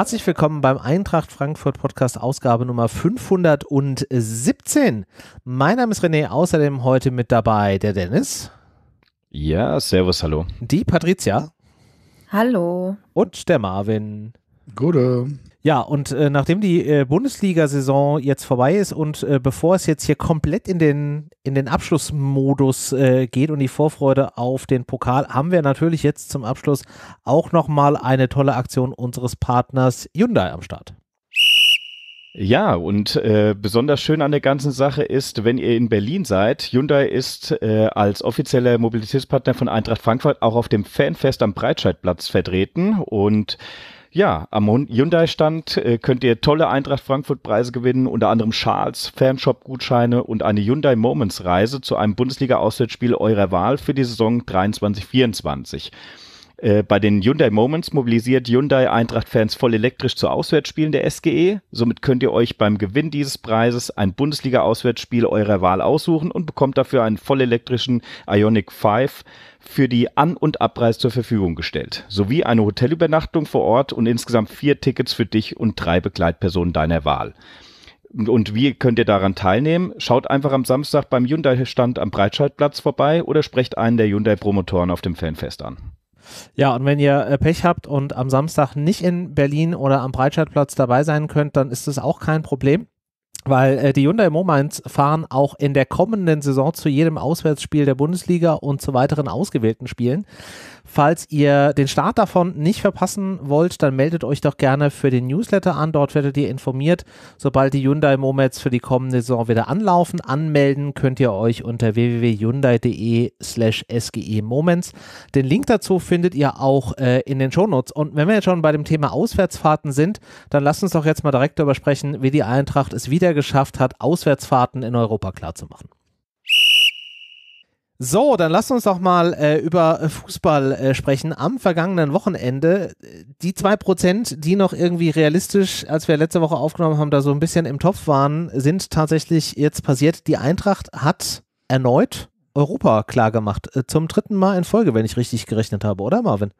Herzlich willkommen beim Eintracht Frankfurt Podcast Ausgabe Nummer 517. Mein Name ist René, außerdem heute mit dabei der Dennis. Ja, servus, hallo. Die Patricia. Hallo. Und der Marvin. Gute. Ja, und äh, nachdem die äh, Bundesliga-Saison jetzt vorbei ist und äh, bevor es jetzt hier komplett in den, in den Abschlussmodus äh, geht und die Vorfreude auf den Pokal, haben wir natürlich jetzt zum Abschluss auch nochmal eine tolle Aktion unseres Partners Hyundai am Start. Ja, und äh, besonders schön an der ganzen Sache ist, wenn ihr in Berlin seid, Hyundai ist äh, als offizieller Mobilitätspartner von Eintracht Frankfurt auch auf dem Fanfest am Breitscheidplatz vertreten und ja, am Hyundai-Stand äh, könnt ihr tolle Eintracht Frankfurt-Preise gewinnen, unter anderem Schals, Fanshop-Gutscheine und eine Hyundai Moments-Reise zu einem Bundesliga-Auswärtsspiel eurer Wahl für die Saison 23-24. Äh, bei den Hyundai Moments mobilisiert Hyundai Eintracht-Fans voll elektrisch zu Auswärtsspielen der SGE. Somit könnt ihr euch beim Gewinn dieses Preises ein Bundesliga-Auswärtsspiel eurer Wahl aussuchen und bekommt dafür einen voll elektrischen Ionic 5 für die An- und Abreise zur Verfügung gestellt, sowie eine Hotelübernachtung vor Ort und insgesamt vier Tickets für dich und drei Begleitpersonen deiner Wahl. Und wie könnt ihr daran teilnehmen? Schaut einfach am Samstag beim Hyundai-Stand am Breitscheidplatz vorbei oder sprecht einen der Hyundai-Promotoren auf dem Fanfest an. Ja, und wenn ihr äh, Pech habt und am Samstag nicht in Berlin oder am Breitscheidplatz dabei sein könnt, dann ist das auch kein Problem. Weil äh, die Hyundai Moments fahren auch in der kommenden Saison zu jedem Auswärtsspiel der Bundesliga und zu weiteren ausgewählten Spielen. Falls ihr den Start davon nicht verpassen wollt, dann meldet euch doch gerne für den Newsletter an. Dort werdet ihr informiert, sobald die Hyundai Moments für die kommende Saison wieder anlaufen. Anmelden könnt ihr euch unter www.hyundai.de SGE Moments. Den Link dazu findet ihr auch äh, in den Shownotes. Und wenn wir jetzt schon bei dem Thema Auswärtsfahrten sind, dann lasst uns doch jetzt mal direkt darüber sprechen, wie die Eintracht es wieder geschafft hat, Auswärtsfahrten in Europa klarzumachen. So, dann lasst uns doch mal äh, über äh, Fußball äh, sprechen. Am vergangenen Wochenende, äh, die zwei Prozent, die noch irgendwie realistisch, als wir letzte Woche aufgenommen haben, da so ein bisschen im Topf waren, sind tatsächlich jetzt passiert. Die Eintracht hat erneut Europa klargemacht. Äh, zum dritten Mal in Folge, wenn ich richtig gerechnet habe, oder Marvin?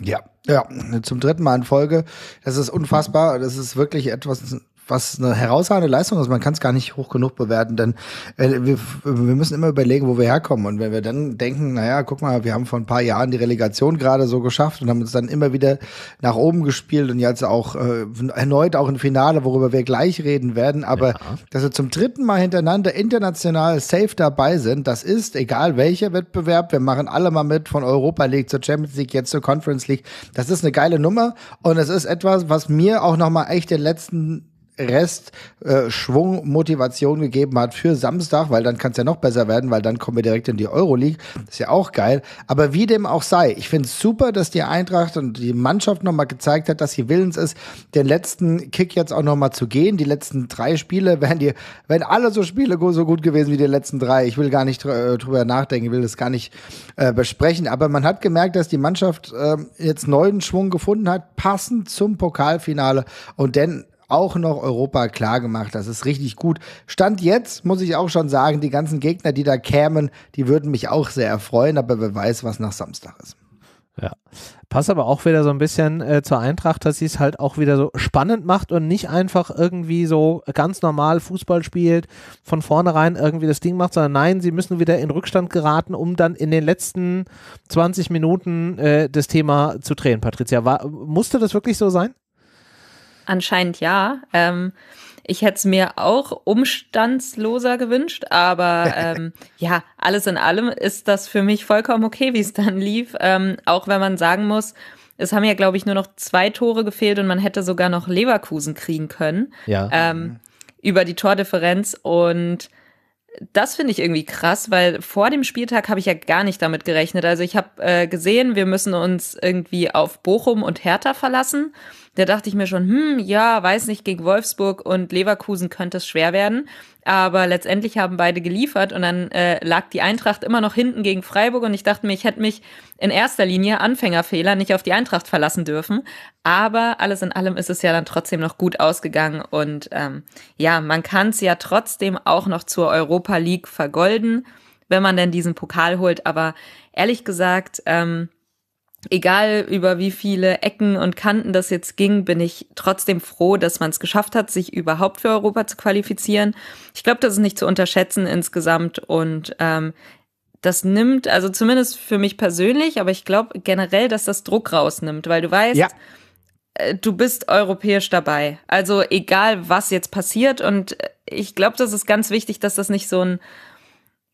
Ja, ja, zum dritten Mal in Folge. Das ist unfassbar. Das ist wirklich etwas, was eine herausragende Leistung ist. Man kann es gar nicht hoch genug bewerten, denn äh, wir, wir müssen immer überlegen, wo wir herkommen. Und wenn wir dann denken, naja, guck mal, wir haben vor ein paar Jahren die Relegation gerade so geschafft und haben uns dann immer wieder nach oben gespielt und jetzt auch äh, erneut auch im Finale, worüber wir gleich reden werden. Aber ja. dass wir zum dritten Mal hintereinander international safe dabei sind, das ist egal welcher Wettbewerb. Wir machen alle mal mit von Europa League zur Champions League, jetzt zur Conference League. Das ist eine geile Nummer und es ist etwas, was mir auch nochmal echt den letzten Rest äh, Schwung, Motivation gegeben hat für Samstag, weil dann kann es ja noch besser werden, weil dann kommen wir direkt in die Euroleague. Ist ja auch geil. Aber wie dem auch sei, ich finde es super, dass die Eintracht und die Mannschaft nochmal gezeigt hat, dass sie willens ist, den letzten Kick jetzt auch nochmal zu gehen. Die letzten drei Spiele, wären die, wären alle so Spiele so gut gewesen wie die letzten drei. Ich will gar nicht dr äh, drüber nachdenken, ich will das gar nicht äh, besprechen. Aber man hat gemerkt, dass die Mannschaft äh, jetzt neuen Schwung gefunden hat, passend zum Pokalfinale. Und denn auch noch Europa klar gemacht. Das ist richtig gut. Stand jetzt, muss ich auch schon sagen, die ganzen Gegner, die da kämen, die würden mich auch sehr erfreuen, aber wer weiß, was nach Samstag ist. Ja. Passt aber auch wieder so ein bisschen äh, zur Eintracht, dass sie es halt auch wieder so spannend macht und nicht einfach irgendwie so ganz normal Fußball spielt, von vornherein irgendwie das Ding macht, sondern nein, sie müssen wieder in Rückstand geraten, um dann in den letzten 20 Minuten äh, das Thema zu drehen. Patricia, war, musste das wirklich so sein? Anscheinend ja. Ähm, ich hätte es mir auch umstandsloser gewünscht, aber ähm, ja, alles in allem ist das für mich vollkommen okay, wie es dann lief. Ähm, auch wenn man sagen muss, es haben ja, glaube ich, nur noch zwei Tore gefehlt und man hätte sogar noch Leverkusen kriegen können. Ja. Ähm, über die Tordifferenz und das finde ich irgendwie krass, weil vor dem Spieltag habe ich ja gar nicht damit gerechnet. Also ich habe äh, gesehen, wir müssen uns irgendwie auf Bochum und Hertha verlassen. Da dachte ich mir schon, hm, ja, weiß nicht, gegen Wolfsburg und Leverkusen könnte es schwer werden. Aber letztendlich haben beide geliefert und dann äh, lag die Eintracht immer noch hinten gegen Freiburg und ich dachte mir, ich hätte mich in erster Linie Anfängerfehler nicht auf die Eintracht verlassen dürfen. Aber alles in allem ist es ja dann trotzdem noch gut ausgegangen und ähm, ja, man kann es ja trotzdem auch noch zur Europa League vergolden, wenn man denn diesen Pokal holt. Aber ehrlich gesagt, ähm, egal über wie viele Ecken und Kanten das jetzt ging, bin ich trotzdem froh, dass man es geschafft hat, sich überhaupt für Europa zu qualifizieren. Ich glaube, das ist nicht zu unterschätzen insgesamt und ähm, das nimmt, also zumindest für mich persönlich, aber ich glaube generell, dass das Druck rausnimmt, weil du weißt, ja. Äh, du bist europäisch dabei. Also egal, was jetzt passiert und äh, ich glaube, das ist ganz wichtig, dass das nicht so ein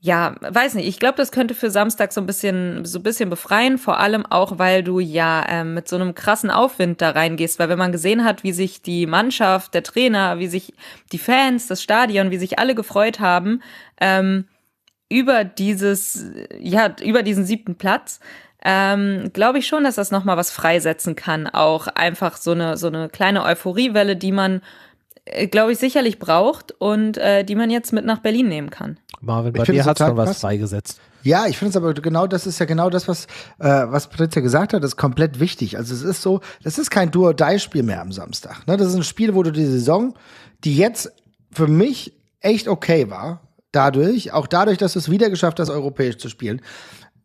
ja, weiß nicht, ich glaube, das könnte für Samstag so ein bisschen, so ein bisschen befreien, vor allem auch, weil du ja ähm, mit so einem krassen Aufwind da reingehst, weil wenn man gesehen hat, wie sich die Mannschaft, der Trainer, wie sich die Fans, das Stadion, wie sich alle gefreut haben, ähm, über dieses, ja, über diesen siebten Platz, ähm, glaube ich schon, dass das nochmal was freisetzen kann. Auch einfach so eine, so eine kleine Euphoriewelle, die man äh, glaube ich, sicherlich braucht und äh, die man jetzt mit nach Berlin nehmen kann. Marvin, bei dir hat schon was krass. freigesetzt. Ja, ich finde es aber genau, das ist ja genau das, was, äh, was Patricia gesagt hat, ist komplett wichtig. Also es ist so, das ist kein Duo-Die-Spiel mehr am Samstag. Ne? Das ist ein Spiel, wo du die Saison, die jetzt für mich echt okay war, dadurch, auch dadurch, dass du es wieder geschafft hast, europäisch zu spielen,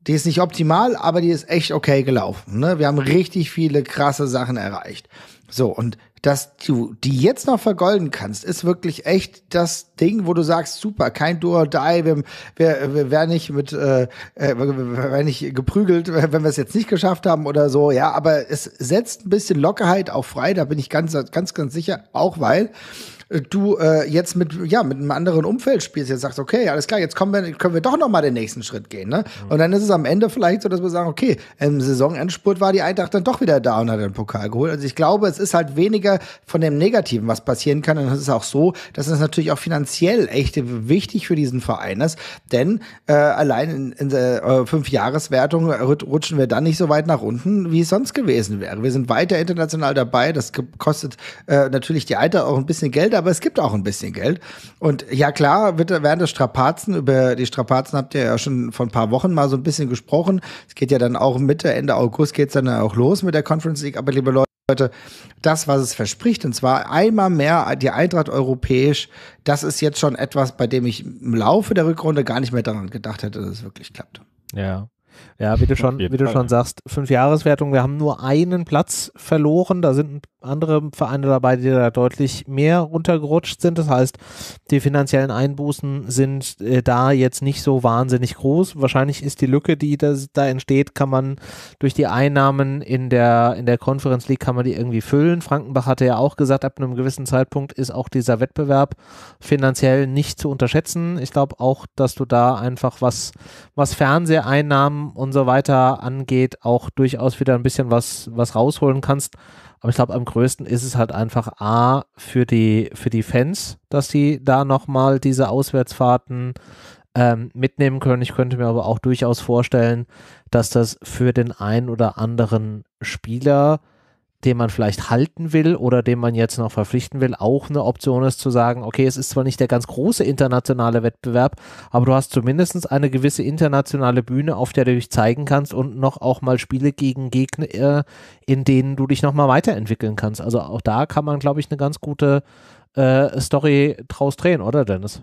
die ist nicht optimal, aber die ist echt okay gelaufen. Ne? Wir haben richtig viele krasse Sachen erreicht. So, und dass du die jetzt noch vergolden kannst, ist wirklich echt das Ding, wo du sagst, super, kein Do or Die, wir, wir, wir wären nicht mit, äh, äh wir nicht geprügelt, wenn wir es jetzt nicht geschafft haben oder so, ja, aber es setzt ein bisschen Lockerheit auch frei, da bin ich ganz, ganz, ganz sicher, auch weil äh, du äh, jetzt mit, ja, mit einem anderen Umfeld spielst, jetzt sagst, okay, alles klar, jetzt kommen wir, können wir doch noch mal den nächsten Schritt gehen. Ne? Mhm. Und dann ist es am Ende vielleicht so, dass wir sagen, okay, im Saisonendspurt war die Eintracht dann doch wieder da und hat den Pokal geholt. Also ich glaube, es ist halt weniger von dem Negativen, was passieren kann. Und es ist auch so, dass es natürlich auch finanziell echt wichtig für diesen Verein ist. Denn äh, allein in, in der äh, Fünf-Jahres-Wertung rutschen wir dann nicht so weit nach unten, wie es sonst gewesen wäre. Wir sind weiter international dabei. Das kostet äh, natürlich die Eintracht auch ein bisschen Geld aber es gibt auch ein bisschen Geld. Und ja, klar, wird, während des Strapazen, über die Strapazen habt ihr ja schon vor ein paar Wochen mal so ein bisschen gesprochen. Es geht ja dann auch Mitte, Ende August geht es dann auch los mit der Conference League. Aber liebe Leute, Leute, das, was es verspricht, und zwar einmal mehr die Eintracht europäisch, das ist jetzt schon etwas, bei dem ich im Laufe der Rückrunde gar nicht mehr daran gedacht hätte, dass es wirklich klappt. Ja. Ja, wie du schon, wie du schon sagst, fünf Jahreswertung, wir haben nur einen Platz verloren. Da sind andere Vereine dabei, die da deutlich mehr runtergerutscht sind. Das heißt, die finanziellen Einbußen sind äh, da jetzt nicht so wahnsinnig groß. Wahrscheinlich ist die Lücke, die das, da entsteht, kann man durch die Einnahmen in der, in der Conference League kann man die irgendwie füllen. Frankenbach hatte ja auch gesagt, ab einem gewissen Zeitpunkt ist auch dieser Wettbewerb finanziell nicht zu unterschätzen. Ich glaube auch, dass du da einfach was, was Fernseheinnahmen und und so weiter angeht, auch durchaus wieder ein bisschen was, was rausholen kannst. Aber ich glaube, am größten ist es halt einfach A für die, für die Fans, dass sie da nochmal diese Auswärtsfahrten ähm, mitnehmen können. Ich könnte mir aber auch durchaus vorstellen, dass das für den einen oder anderen Spieler den man vielleicht halten will oder den man jetzt noch verpflichten will, auch eine Option ist zu sagen, okay, es ist zwar nicht der ganz große internationale Wettbewerb, aber du hast zumindest eine gewisse internationale Bühne, auf der du dich zeigen kannst und noch auch mal Spiele gegen Gegner, äh, in denen du dich noch mal weiterentwickeln kannst. Also auch da kann man, glaube ich, eine ganz gute äh, Story draus drehen, oder Dennis?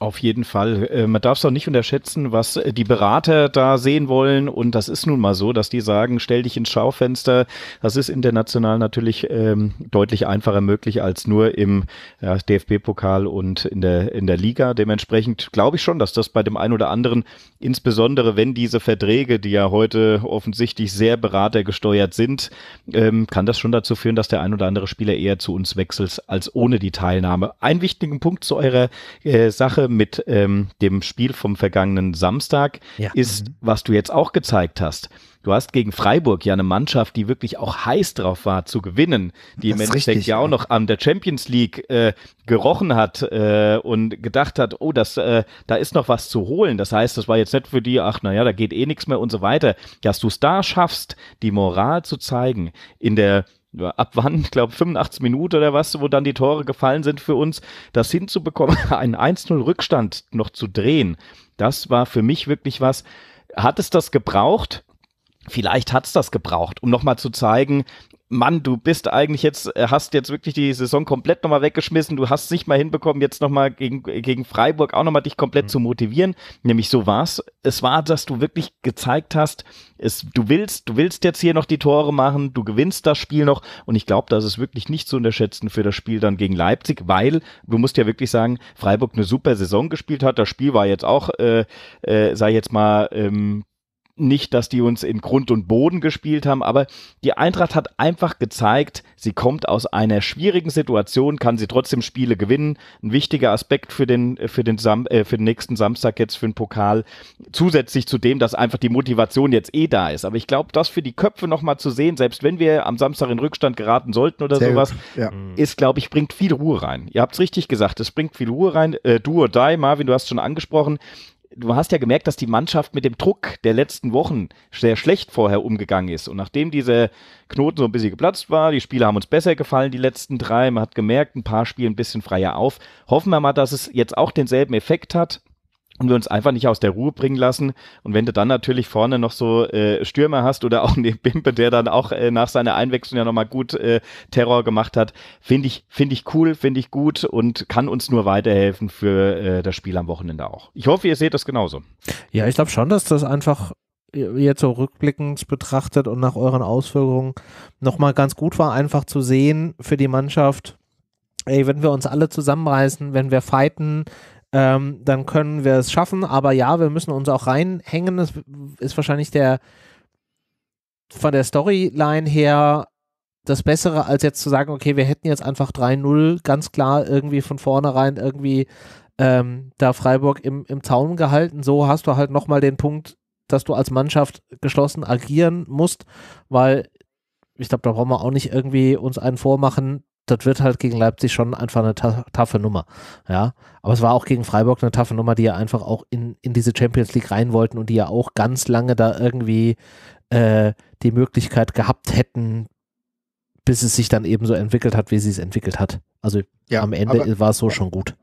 Auf jeden Fall. Äh, man darf es auch nicht unterschätzen, was äh, die Berater da sehen wollen. Und das ist nun mal so, dass die sagen, stell dich ins Schaufenster. Das ist international natürlich ähm, deutlich einfacher möglich als nur im ja, DFB-Pokal und in der, in der Liga. Dementsprechend glaube ich schon, dass das bei dem einen oder anderen, insbesondere wenn diese Verträge, die ja heute offensichtlich sehr beratergesteuert sind, ähm, kann das schon dazu führen, dass der ein oder andere Spieler eher zu uns wechselt als ohne die Teilnahme. Einen wichtigen Punkt zu eurer äh, Sache mit ähm, dem Spiel vom vergangenen Samstag ja. ist, was du jetzt auch gezeigt hast. Du hast gegen Freiburg ja eine Mannschaft, die wirklich auch heiß drauf war zu gewinnen, die im Endeffekt ja auch noch an der Champions League äh, gerochen hat äh, und gedacht hat, oh, das, äh, da ist noch was zu holen. Das heißt, das war jetzt nicht für die, ach naja, da geht eh nichts mehr und so weiter. Dass du es da schaffst, die Moral zu zeigen in der ab wann, ich glaube 85 Minuten oder was, wo dann die Tore gefallen sind für uns, das hinzubekommen, einen 1-0-Rückstand noch zu drehen, das war für mich wirklich was. Hat es das gebraucht? Vielleicht hat es das gebraucht, um nochmal zu zeigen, Mann, du bist eigentlich jetzt, äh, hast jetzt wirklich die Saison komplett nochmal weggeschmissen, du hast es nicht mal hinbekommen, jetzt nochmal gegen, gegen Freiburg auch nochmal dich komplett mhm. zu motivieren. Nämlich so war's. Es war, dass du wirklich gezeigt hast, es, du willst, du willst jetzt hier noch die Tore machen, du gewinnst das Spiel noch und ich glaube, das ist wirklich nicht zu unterschätzen für das Spiel dann gegen Leipzig, weil du musst ja wirklich sagen, Freiburg eine super Saison gespielt hat, das Spiel war jetzt auch, äh, äh, sei jetzt mal ähm, nicht, dass die uns in Grund und Boden gespielt haben, aber die Eintracht hat einfach gezeigt, sie kommt aus einer schwierigen Situation, kann sie trotzdem Spiele gewinnen. Ein wichtiger Aspekt für den, für den, Sam äh, für den nächsten Samstag jetzt für den Pokal. Zusätzlich zu dem, dass einfach die Motivation jetzt eh da ist. Aber ich glaube, das für die Köpfe nochmal zu sehen, selbst wenn wir am Samstag in Rückstand geraten sollten oder Sehr sowas, ja. Mhm. ist, glaube ich, bringt viel Ruhe rein. Ihr habt es richtig gesagt, es bringt viel Ruhe rein. Äh, du oder die, Marvin, du hast schon angesprochen du hast ja gemerkt, dass die Mannschaft mit dem Druck der letzten Wochen sehr schlecht vorher umgegangen ist. Und nachdem dieser Knoten so ein bisschen geplatzt war, die Spiele haben uns besser gefallen, die letzten drei. Man hat gemerkt, ein paar Spiele ein bisschen freier auf. Hoffen wir mal, dass es jetzt auch denselben Effekt hat und wir uns einfach nicht aus der Ruhe bringen lassen. Und wenn du dann natürlich vorne noch so äh, Stürmer hast oder auch den Bimpe, der dann auch äh, nach seiner Einwechslung ja nochmal gut äh, Terror gemacht hat, finde ich, finde ich cool, finde ich gut und kann uns nur weiterhelfen für äh, das Spiel am Wochenende auch. Ich hoffe, ihr seht das genauso. Ja, ich glaube schon, dass das einfach äh, jetzt so rückblickend betrachtet und nach euren Ausführungen nochmal ganz gut war, einfach zu sehen für die Mannschaft, ey, wenn wir uns alle zusammenreißen, wenn wir fighten, ähm, dann können wir es schaffen. Aber ja, wir müssen uns auch reinhängen. Das ist wahrscheinlich der von der Storyline her das Bessere, als jetzt zu sagen, okay, wir hätten jetzt einfach 3-0 ganz klar irgendwie von vornherein irgendwie ähm, da Freiburg im, im Zaun gehalten. So hast du halt nochmal den Punkt, dass du als Mannschaft geschlossen agieren musst, weil ich glaube, da brauchen wir auch nicht irgendwie uns einen vormachen, das wird halt gegen Leipzig schon einfach eine taffe Nummer. Ja, aber es war auch gegen Freiburg eine taffe Nummer, die ja einfach auch in, in diese Champions League rein wollten und die ja auch ganz lange da irgendwie äh, die Möglichkeit gehabt hätten, bis es sich dann eben so entwickelt hat, wie sie es entwickelt hat. Also ja, am Ende war es so schon gut.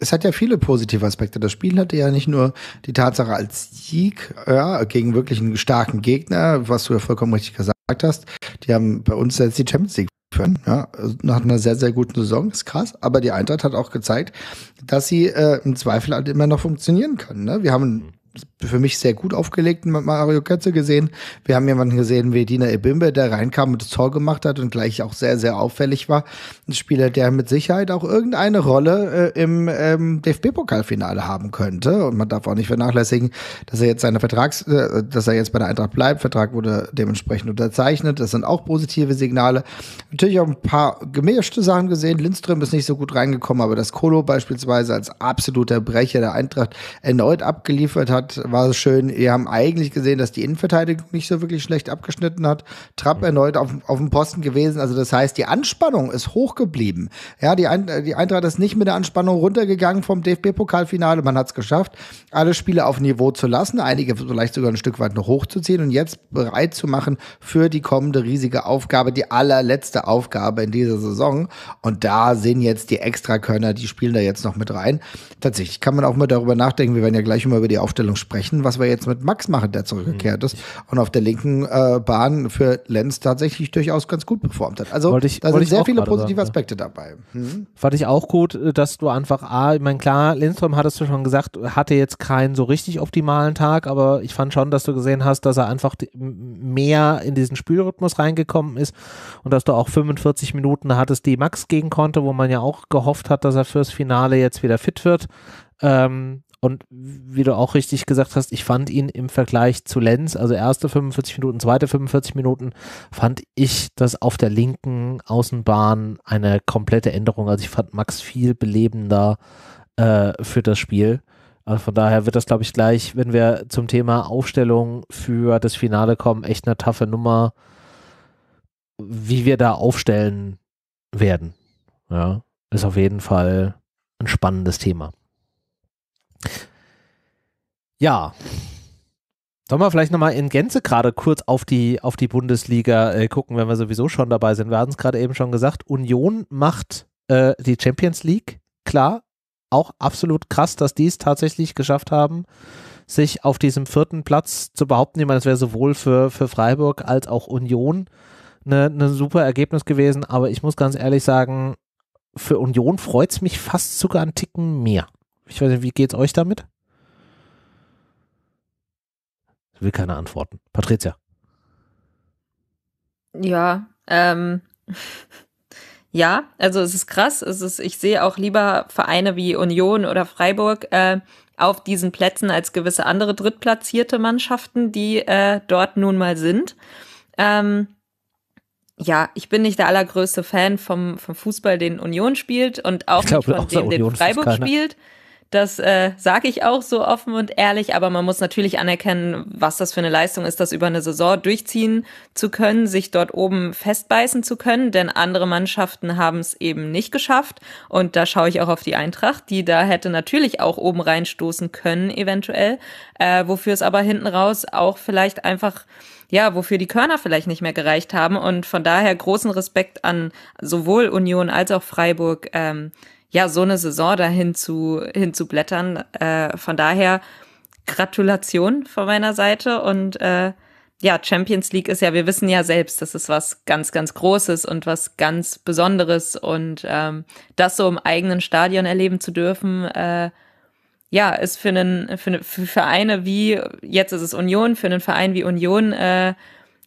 Es hat ja viele positive Aspekte. Das Spiel hatte ja nicht nur die Tatsache als Sieg ja, gegen wirklich einen starken Gegner, was du ja vollkommen richtig gesagt hast. Die haben bei uns jetzt die Champions League führen. Ja, also nach einer sehr, sehr guten Saison ist krass. Aber die Eintracht hat auch gezeigt, dass sie äh, im Zweifel halt immer noch funktionieren können. Ne? Wir haben mhm für mich sehr gut aufgelegten Mario Götze gesehen. Wir haben jemanden gesehen wie Dina Ebimbe, der reinkam und das Tor gemacht hat und gleich auch sehr, sehr auffällig war. Ein Spieler, der mit Sicherheit auch irgendeine Rolle äh, im ähm, DFB-Pokalfinale haben könnte. Und man darf auch nicht vernachlässigen, dass er jetzt seine Vertrags, äh, dass er jetzt bei der Eintracht bleibt. Vertrag wurde dementsprechend unterzeichnet. Das sind auch positive Signale. Natürlich auch ein paar gemischte Sachen gesehen. Lindström ist nicht so gut reingekommen, aber das Kolo beispielsweise als absoluter Brecher der Eintracht erneut abgeliefert hat hat, war es schön. Wir haben eigentlich gesehen, dass die Innenverteidigung nicht so wirklich schlecht abgeschnitten hat. Trapp mhm. erneut auf, auf dem Posten gewesen. Also das heißt, die Anspannung ist hoch geblieben. Ja, die, Ein die Eintracht ist nicht mit der Anspannung runtergegangen vom DFB-Pokalfinale. Man hat es geschafft, alle Spiele auf Niveau zu lassen, einige vielleicht sogar ein Stück weit noch hochzuziehen und jetzt bereit zu machen für die kommende riesige Aufgabe, die allerletzte Aufgabe in dieser Saison. Und da sind jetzt die Extrakörner, die spielen da jetzt noch mit rein. Tatsächlich kann man auch mal darüber nachdenken. Wir werden ja gleich mal über die Aufstellung Richtung sprechen, was wir jetzt mit Max machen, der zurückgekehrt mhm. ist und auf der linken äh, Bahn für Lenz tatsächlich durchaus ganz gut performt hat. Also ich, da sind sehr viele positive sagen, Aspekte ja. dabei. Mhm. Fand ich auch gut, äh, dass du einfach A, ich meine, klar, Lindström hattest du schon gesagt, hatte jetzt keinen so richtig optimalen Tag, aber ich fand schon, dass du gesehen hast, dass er einfach mehr in diesen Spielrhythmus reingekommen ist und dass du auch 45 Minuten hattest, die Max gehen konnte, wo man ja auch gehofft hat, dass er fürs Finale jetzt wieder fit wird. Ähm, und wie du auch richtig gesagt hast, ich fand ihn im Vergleich zu Lenz, also erste 45 Minuten, zweite 45 Minuten, fand ich das auf der linken Außenbahn eine komplette Änderung. Also ich fand Max viel belebender äh, für das Spiel. Also von daher wird das, glaube ich, gleich, wenn wir zum Thema Aufstellung für das Finale kommen, echt eine taffe Nummer, wie wir da aufstellen werden. Ja, ist auf jeden Fall ein spannendes Thema. Ja. Sollen wir vielleicht nochmal in Gänze gerade kurz auf die, auf die Bundesliga äh, gucken, wenn wir sowieso schon dabei sind. Wir hatten es gerade eben schon gesagt, Union macht äh, die Champions League, klar. Auch absolut krass, dass die es tatsächlich geschafft haben, sich auf diesem vierten Platz zu behaupten. Ich meine, das wäre sowohl für, für Freiburg als auch Union ein ne, super Ergebnis gewesen. Aber ich muss ganz ehrlich sagen, für Union freut es mich fast sogar einen Ticken mehr. Ich weiß nicht, wie geht's euch damit? Ich will keine Antworten. Patricia. Ja, ähm, ja, also es ist krass. Es ist, ich sehe auch lieber Vereine wie Union oder Freiburg äh, auf diesen Plätzen als gewisse andere drittplatzierte Mannschaften, die äh, dort nun mal sind. Ähm, ja, ich bin nicht der allergrößte Fan vom, vom Fußball, den Union spielt und auch glaub, nicht von dem, den Freiburg spielt. Das äh, sage ich auch so offen und ehrlich, aber man muss natürlich anerkennen, was das für eine Leistung ist, das über eine Saison durchziehen zu können, sich dort oben festbeißen zu können, denn andere Mannschaften haben es eben nicht geschafft. Und da schaue ich auch auf die Eintracht, die da hätte natürlich auch oben reinstoßen können, eventuell, äh, wofür es aber hinten raus auch vielleicht einfach ja, wofür die Körner vielleicht nicht mehr gereicht haben. Und von daher großen Respekt an sowohl Union als auch Freiburg, ähm, ja, so eine Saison dahin zu, hinzublättern. Äh, von daher Gratulation von meiner Seite und äh, ja, Champions League ist ja, wir wissen ja selbst, das ist was ganz, ganz Großes und was ganz Besonderes und ähm, das so im eigenen Stadion erleben zu dürfen, äh, ja, ist für einen für, für Vereine wie jetzt ist es Union, für einen Verein wie Union äh,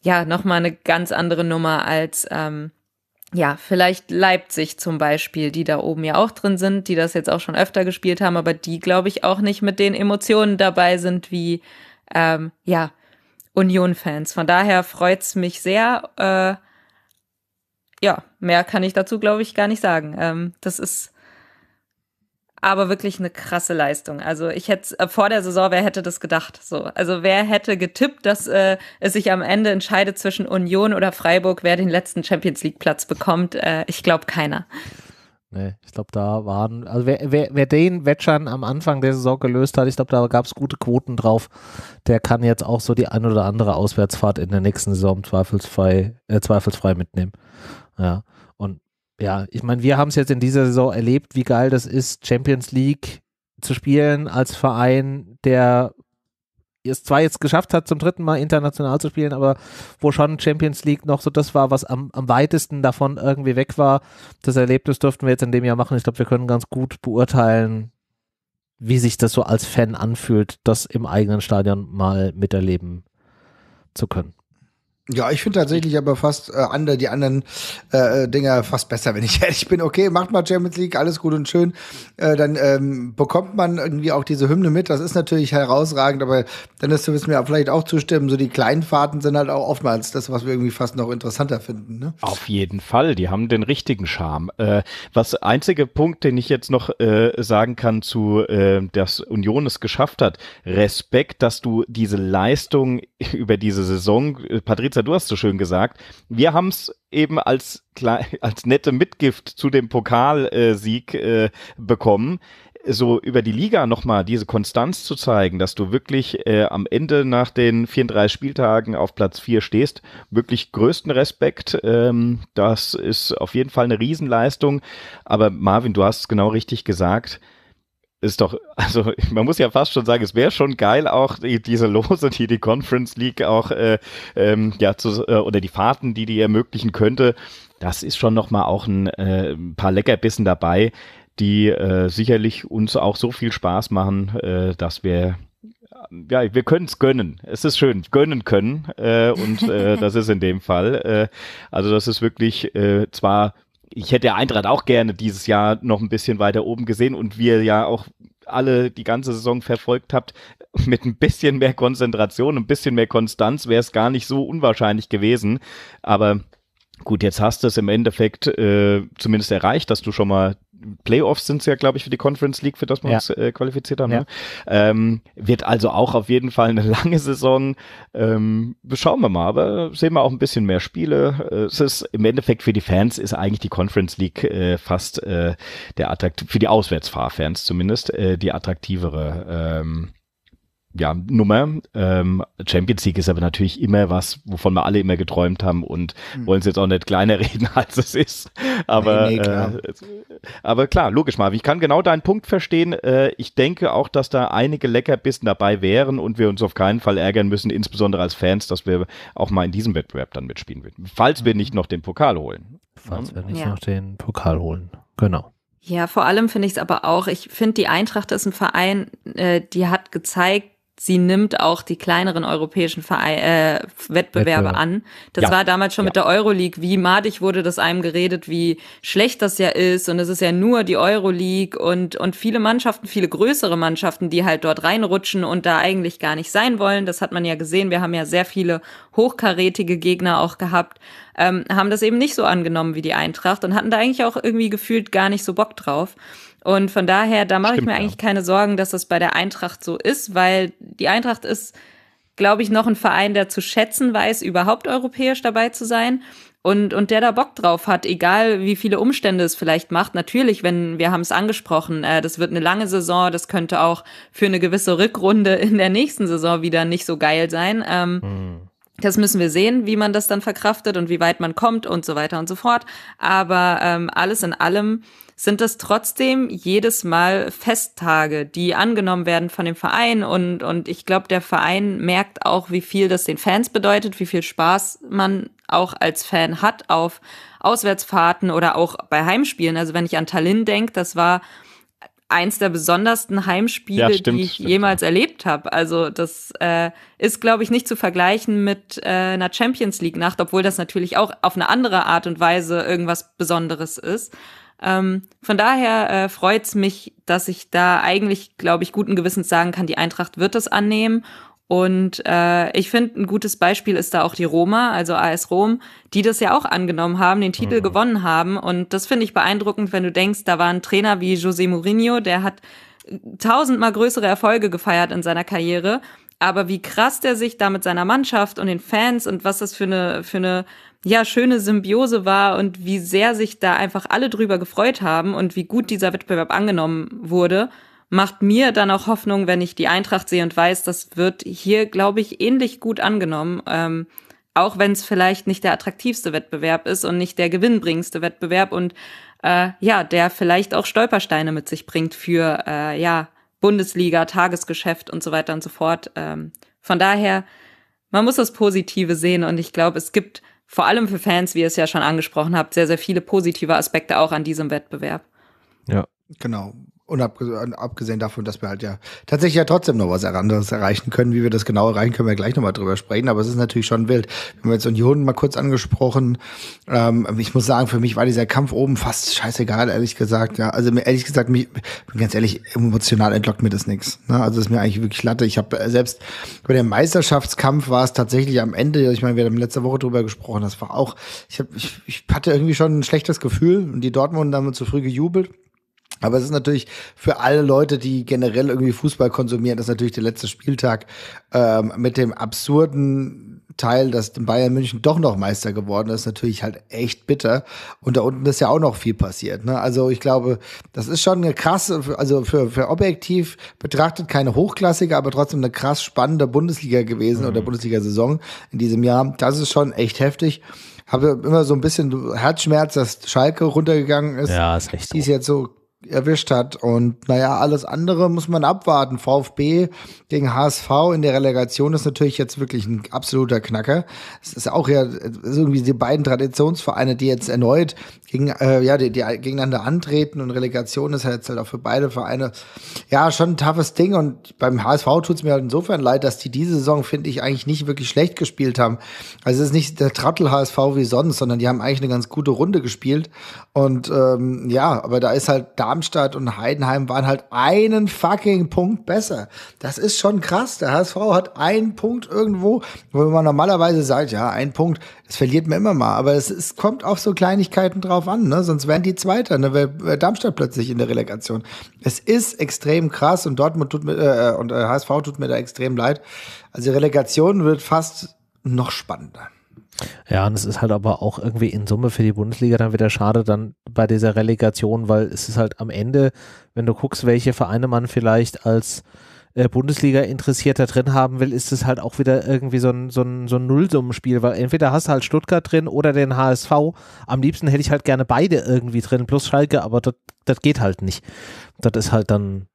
ja noch mal eine ganz andere Nummer als ähm, ja, vielleicht Leipzig zum Beispiel, die da oben ja auch drin sind, die das jetzt auch schon öfter gespielt haben, aber die, glaube ich, auch nicht mit den Emotionen dabei sind wie, ähm, ja, Union-Fans. Von daher freut's mich sehr. Äh, ja, mehr kann ich dazu, glaube ich, gar nicht sagen. Ähm, das ist aber wirklich eine krasse Leistung. Also ich hätte äh, vor der Saison, wer hätte das gedacht? So, also wer hätte getippt, dass äh, es sich am Ende entscheidet zwischen Union oder Freiburg, wer den letzten Champions League Platz bekommt? Äh, ich glaube keiner. Nee, ich glaube, da waren, also wer, wer, wer den Wetschern am Anfang der Saison gelöst hat, ich glaube, da gab es gute Quoten drauf, der kann jetzt auch so die ein oder andere Auswärtsfahrt in der nächsten Saison zweifelsfrei, äh, zweifelsfrei mitnehmen. Ja. Und ja, ich meine, wir haben es jetzt in dieser Saison erlebt, wie geil das ist, Champions League zu spielen als Verein, der es zwar jetzt geschafft hat, zum dritten Mal international zu spielen, aber wo schon Champions League noch so das war, was am, am weitesten davon irgendwie weg war. Das Erlebnis durften wir jetzt in dem Jahr machen. Ich glaube, wir können ganz gut beurteilen, wie sich das so als Fan anfühlt, das im eigenen Stadion mal miterleben zu können. Ja, ich finde tatsächlich aber fast äh, andere, die anderen äh, Dinger fast besser, wenn ich ehrlich bin. Okay, macht mal Champions League, alles gut und schön. Äh, dann ähm, bekommt man irgendwie auch diese Hymne mit. Das ist natürlich herausragend, aber dann ist, wirst mir vielleicht auch zustimmen, so die kleinen Fahrten sind halt auch oftmals das, was wir irgendwie fast noch interessanter finden. Ne? Auf jeden Fall, die haben den richtigen Charme. Äh, was einzige Punkt, den ich jetzt noch äh, sagen kann zu, äh, dass Union es geschafft hat, Respekt, dass du diese Leistung über diese Saison, äh, Patrizia Pizza, du hast so schön gesagt. Wir haben es eben als, als nette Mitgift zu dem Pokalsieg äh, bekommen so über die Liga nochmal diese Konstanz zu zeigen, dass du wirklich äh, am Ende nach den 34 Spieltagen auf Platz 4 stehst, wirklich größten Respekt. Ähm, das ist auf jeden Fall eine Riesenleistung. Aber Marvin, du hast es genau richtig gesagt ist doch, also man muss ja fast schon sagen, es wäre schon geil, auch die, diese Lose, die die Conference League auch, äh, ähm, ja, zu, äh, oder die Fahrten, die die ermöglichen könnte. Das ist schon nochmal auch ein, äh, ein paar Leckerbissen dabei, die äh, sicherlich uns auch so viel Spaß machen, äh, dass wir ja, wir können es gönnen. Es ist schön, gönnen können. Äh, und äh, das ist in dem Fall. Äh, also das ist wirklich äh, zwar ich hätte Eintracht auch gerne dieses Jahr noch ein bisschen weiter oben gesehen und wir ja auch alle die ganze Saison verfolgt habt, mit ein bisschen mehr Konzentration, ein bisschen mehr Konstanz wäre es gar nicht so unwahrscheinlich gewesen. Aber gut, jetzt hast du es im Endeffekt äh, zumindest erreicht, dass du schon mal Playoffs sind es ja, glaube ich, für die Conference League, für das wir ja. uns äh, qualifiziert haben. Ja. Ne? Ähm, wird also auch auf jeden Fall eine lange Saison. Ähm, schauen wir mal, aber sehen wir auch ein bisschen mehr Spiele. Äh, es ist im Endeffekt für die Fans ist eigentlich die Conference League äh, fast äh, der attraktiv für die Auswärtsfahrfans zumindest äh, die attraktivere ähm, ja, Nummer. Ähm, Champions League ist aber natürlich immer was, wovon wir alle immer geträumt haben und hm. wollen es jetzt auch nicht kleiner reden, als es ist. Aber, nee, nee, klar. Äh, aber klar, logisch mal. Ich kann genau deinen Punkt verstehen. Äh, ich denke auch, dass da einige Leckerbissen dabei wären und wir uns auf keinen Fall ärgern müssen, insbesondere als Fans, dass wir auch mal in diesem Wettbewerb dann mitspielen würden. Falls mhm. wir nicht mhm. noch den Pokal holen. Falls wir nicht ja. noch den Pokal holen. Genau. Ja, vor allem finde ich es aber auch, ich finde, die Eintracht ist ein Verein, äh, die hat gezeigt, sie nimmt auch die kleineren europäischen Verei äh, Wettbewerbe Wettbewerb. an. Das ja. war damals schon ja. mit der Euroleague. Wie madig wurde das einem geredet, wie schlecht das ja ist. Und es ist ja nur die Euroleague und, und viele Mannschaften, viele größere Mannschaften, die halt dort reinrutschen und da eigentlich gar nicht sein wollen. Das hat man ja gesehen. Wir haben ja sehr viele hochkarätige Gegner auch gehabt, ähm, haben das eben nicht so angenommen wie die Eintracht und hatten da eigentlich auch irgendwie gefühlt gar nicht so Bock drauf. Und von daher, da mache ich mir ja. eigentlich keine Sorgen, dass das bei der Eintracht so ist, weil die Eintracht ist, glaube ich, noch ein Verein, der zu schätzen weiß, überhaupt europäisch dabei zu sein. Und, und der da Bock drauf hat, egal wie viele Umstände es vielleicht macht. Natürlich, wenn wir haben es angesprochen, äh, das wird eine lange Saison, das könnte auch für eine gewisse Rückrunde in der nächsten Saison wieder nicht so geil sein. Ähm, mhm. Das müssen wir sehen, wie man das dann verkraftet und wie weit man kommt und so weiter und so fort. Aber ähm, alles in allem sind es trotzdem jedes Mal Festtage, die angenommen werden von dem Verein. Und, und ich glaube, der Verein merkt auch, wie viel das den Fans bedeutet, wie viel Spaß man auch als Fan hat auf Auswärtsfahrten oder auch bei Heimspielen. Also wenn ich an Tallinn denke, das war eins der besondersten Heimspiele, ja, stimmt, die ich stimmt. jemals erlebt habe. Also das äh, ist, glaube ich, nicht zu vergleichen mit äh, einer Champions League Nacht, obwohl das natürlich auch auf eine andere Art und Weise irgendwas Besonderes ist. Ähm, von daher äh, freut es mich, dass ich da eigentlich, glaube ich, guten Gewissens sagen kann, die Eintracht wird das annehmen. Und äh, ich finde, ein gutes Beispiel ist da auch die Roma, also AS Rom, die das ja auch angenommen haben, den Titel mhm. gewonnen haben. Und das finde ich beeindruckend, wenn du denkst, da war ein Trainer wie José Mourinho, der hat äh, tausendmal größere Erfolge gefeiert in seiner Karriere. Aber wie krass der sich da mit seiner Mannschaft und den Fans und was das für eine, für eine ja, schöne Symbiose war und wie sehr sich da einfach alle drüber gefreut haben und wie gut dieser Wettbewerb angenommen wurde, macht mir dann auch Hoffnung, wenn ich die Eintracht sehe und weiß, das wird hier, glaube ich, ähnlich gut angenommen. Ähm, auch wenn es vielleicht nicht der attraktivste Wettbewerb ist und nicht der gewinnbringendste Wettbewerb und äh, ja, der vielleicht auch Stolpersteine mit sich bringt für äh, ja, Bundesliga, Tagesgeschäft und so weiter und so fort. Ähm, von daher, man muss das Positive sehen und ich glaube, es gibt vor allem für Fans, wie ihr es ja schon angesprochen habt, sehr, sehr viele positive Aspekte auch an diesem Wettbewerb. Ja. Genau. Und abgesehen davon, dass wir halt ja tatsächlich ja trotzdem noch was anderes erreichen können. Wie wir das genau erreichen, können wir gleich nochmal drüber sprechen. Aber es ist natürlich schon wild. Wir haben jetzt Union mal kurz angesprochen. Ähm, ich muss sagen, für mich war dieser Kampf oben fast scheißegal, ehrlich gesagt. Ja, also ehrlich gesagt, mich, ganz ehrlich, emotional entlockt mir das nichts. Ne? Also ist mir eigentlich wirklich Latte. Ich habe äh, selbst bei dem Meisterschaftskampf war es tatsächlich am Ende, ich meine, wir haben letzte Woche drüber gesprochen, das war auch, ich, hab, ich, ich hatte irgendwie schon ein schlechtes Gefühl und die Dortmund haben zu früh gejubelt. Aber es ist natürlich für alle Leute, die generell irgendwie Fußball konsumieren, das ist natürlich der letzte Spieltag ähm, mit dem absurden Teil, dass Bayern München doch noch Meister geworden ist, natürlich halt echt bitter. Und da unten ist ja auch noch viel passiert. Ne? Also ich glaube, das ist schon eine krasse, also für, für objektiv betrachtet keine hochklassige, aber trotzdem eine krass spannende Bundesliga gewesen mhm. oder Bundesliga-Saison in diesem Jahr. Das ist schon echt heftig habe immer so ein bisschen Herzschmerz, dass Schalke runtergegangen ist. Ja, ist echt. Die ist jetzt so erwischt hat. Und naja, alles andere muss man abwarten. VfB gegen HSV in der Relegation ist natürlich jetzt wirklich ein absoluter Knacker. Es ist auch ja irgendwie die beiden Traditionsvereine, die jetzt erneut gegen, äh, ja, die, die gegeneinander antreten und Relegation ist halt halt auch für beide Vereine ja schon ein toughes Ding. Und beim HSV tut es mir halt insofern leid, dass die diese Saison, finde ich, eigentlich nicht wirklich schlecht gespielt haben. Also es ist nicht der Trattel-HSV wie sonst, sondern die haben eigentlich eine ganz gute Runde gespielt. Und ähm, ja, aber da ist halt Darmstadt und Heidenheim waren halt einen fucking Punkt besser. Das ist schon krass. Der HSV hat einen Punkt irgendwo, wo man normalerweise sagt, ja, ein Punkt, das verliert man immer mal. Aber es kommt auf so Kleinigkeiten drauf drauf an, ne? sonst wären die Zweiter, ne? wäre Darmstadt plötzlich in der Relegation. Es ist extrem krass und Dortmund tut mir, äh, und HSV äh, tut mir da extrem leid. Also die Relegation wird fast noch spannender. Ja, und es ist halt aber auch irgendwie in Summe für die Bundesliga dann wieder schade dann bei dieser Relegation, weil es ist halt am Ende, wenn du guckst, welche Vereine man vielleicht als äh, Bundesliga interessierter drin haben will, ist es halt auch wieder irgendwie so ein, so ein, so ein Nullsummenspiel, weil entweder hast du halt Stuttgart drin oder den HSV. Am liebsten hätte ich halt gerne beide irgendwie drin, plus Schalke, aber das geht halt nicht. Das ist halt dann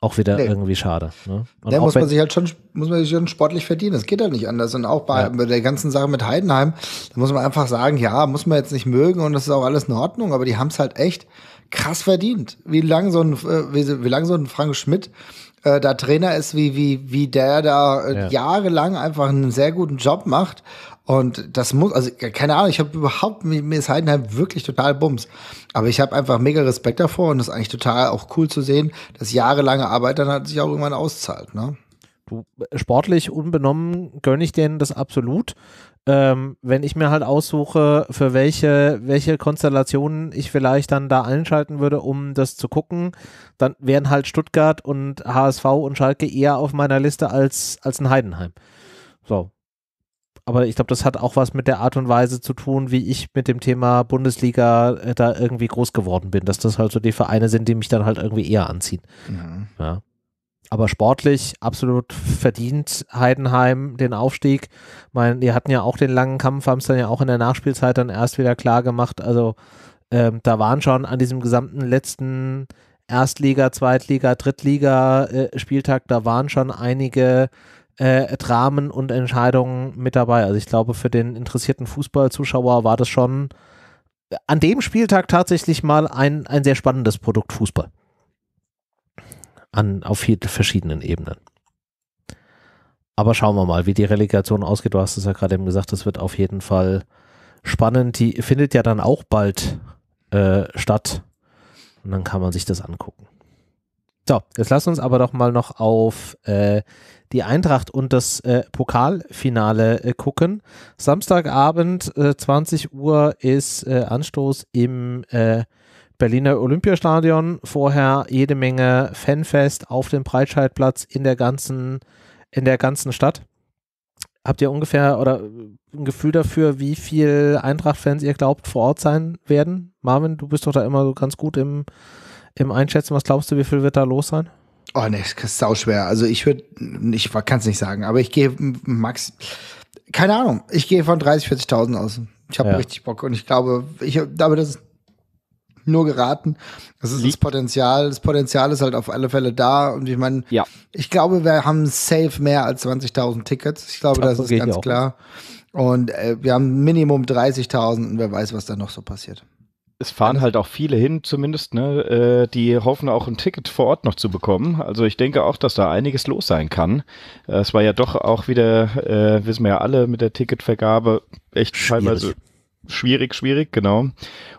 auch wieder nee. irgendwie schade. Ne? da muss man sich halt schon, muss man sich schon sportlich verdienen. Das geht halt nicht anders. Und auch bei, ja. bei der ganzen Sache mit Heidenheim, da muss man einfach sagen, ja, muss man jetzt nicht mögen und das ist auch alles in Ordnung, aber die haben es halt echt krass verdient. Wie lang so äh, wie, wie lang so ein Frank Schmidt äh, da Trainer ist, wie, wie, wie der da äh, ja. jahrelang einfach einen sehr guten Job macht. Und das muss, also keine Ahnung, ich habe überhaupt, mir ist Heidenheim wirklich total bums. Aber ich habe einfach mega Respekt davor und das ist eigentlich total auch cool zu sehen, dass jahrelange Arbeit dann halt sich auch irgendwann auszahlt. Ne? Du, sportlich unbenommen gönne ich denen das absolut ähm, wenn ich mir halt aussuche, für welche, welche Konstellationen ich vielleicht dann da einschalten würde, um das zu gucken, dann wären halt Stuttgart und HSV und Schalke eher auf meiner Liste als, als ein Heidenheim. So. Aber ich glaube, das hat auch was mit der Art und Weise zu tun, wie ich mit dem Thema Bundesliga äh, da irgendwie groß geworden bin, dass das halt so die Vereine sind, die mich dann halt irgendwie eher anziehen. Mhm. Ja. ja aber sportlich absolut verdient Heidenheim den Aufstieg. Ich meine, die hatten ja auch den langen Kampf, haben es dann ja auch in der Nachspielzeit dann erst wieder klar gemacht. Also ähm, da waren schon an diesem gesamten letzten Erstliga, Zweitliga, Drittliga äh, Spieltag, da waren schon einige äh, Dramen und Entscheidungen mit dabei. Also ich glaube, für den interessierten Fußballzuschauer war das schon äh, an dem Spieltag tatsächlich mal ein, ein sehr spannendes Produkt Fußball an, auf verschiedenen Ebenen. Aber schauen wir mal, wie die Relegation ausgeht. Du hast es ja gerade eben gesagt, das wird auf jeden Fall spannend. Die findet ja dann auch bald äh, statt. Und dann kann man sich das angucken. So, jetzt lass uns aber doch mal noch auf äh, die Eintracht und das äh, Pokalfinale äh, gucken. Samstagabend, 20 äh, Uhr, ist äh, Anstoß im äh, Berliner Olympiastadion, vorher jede Menge Fanfest auf dem Breitscheidplatz in der ganzen, in der ganzen Stadt. Habt ihr ungefähr oder äh, ein Gefühl dafür, wie viel Eintracht-Fans ihr glaubt vor Ort sein werden? Marvin, du bist doch da immer so ganz gut im, im Einschätzen. Was glaubst du, wie viel wird da los sein? Oh ne, ist sau schwer. Also ich würde, ich kann es nicht sagen, aber ich gehe max, keine Ahnung, ich gehe von 30, 40.000 aus. Ich habe ja. richtig Bock und ich glaube, ich, aber das ist nur geraten. Das ist das Potenzial. Das Potenzial ist halt auf alle Fälle da. Und ich meine, ja. ich glaube, wir haben safe mehr als 20.000 Tickets. Ich glaube, das, das ist ganz klar. Und äh, wir haben Minimum 30.000 und wer weiß, was da noch so passiert. Es fahren halt auch viele hin, zumindest, ne, äh, die hoffen auch ein Ticket vor Ort noch zu bekommen. Also ich denke auch, dass da einiges los sein kann. Äh, es war ja doch auch wieder, äh, wissen wir ja alle, mit der Ticketvergabe echt Schwierig. teilweise schwierig, schwierig, genau.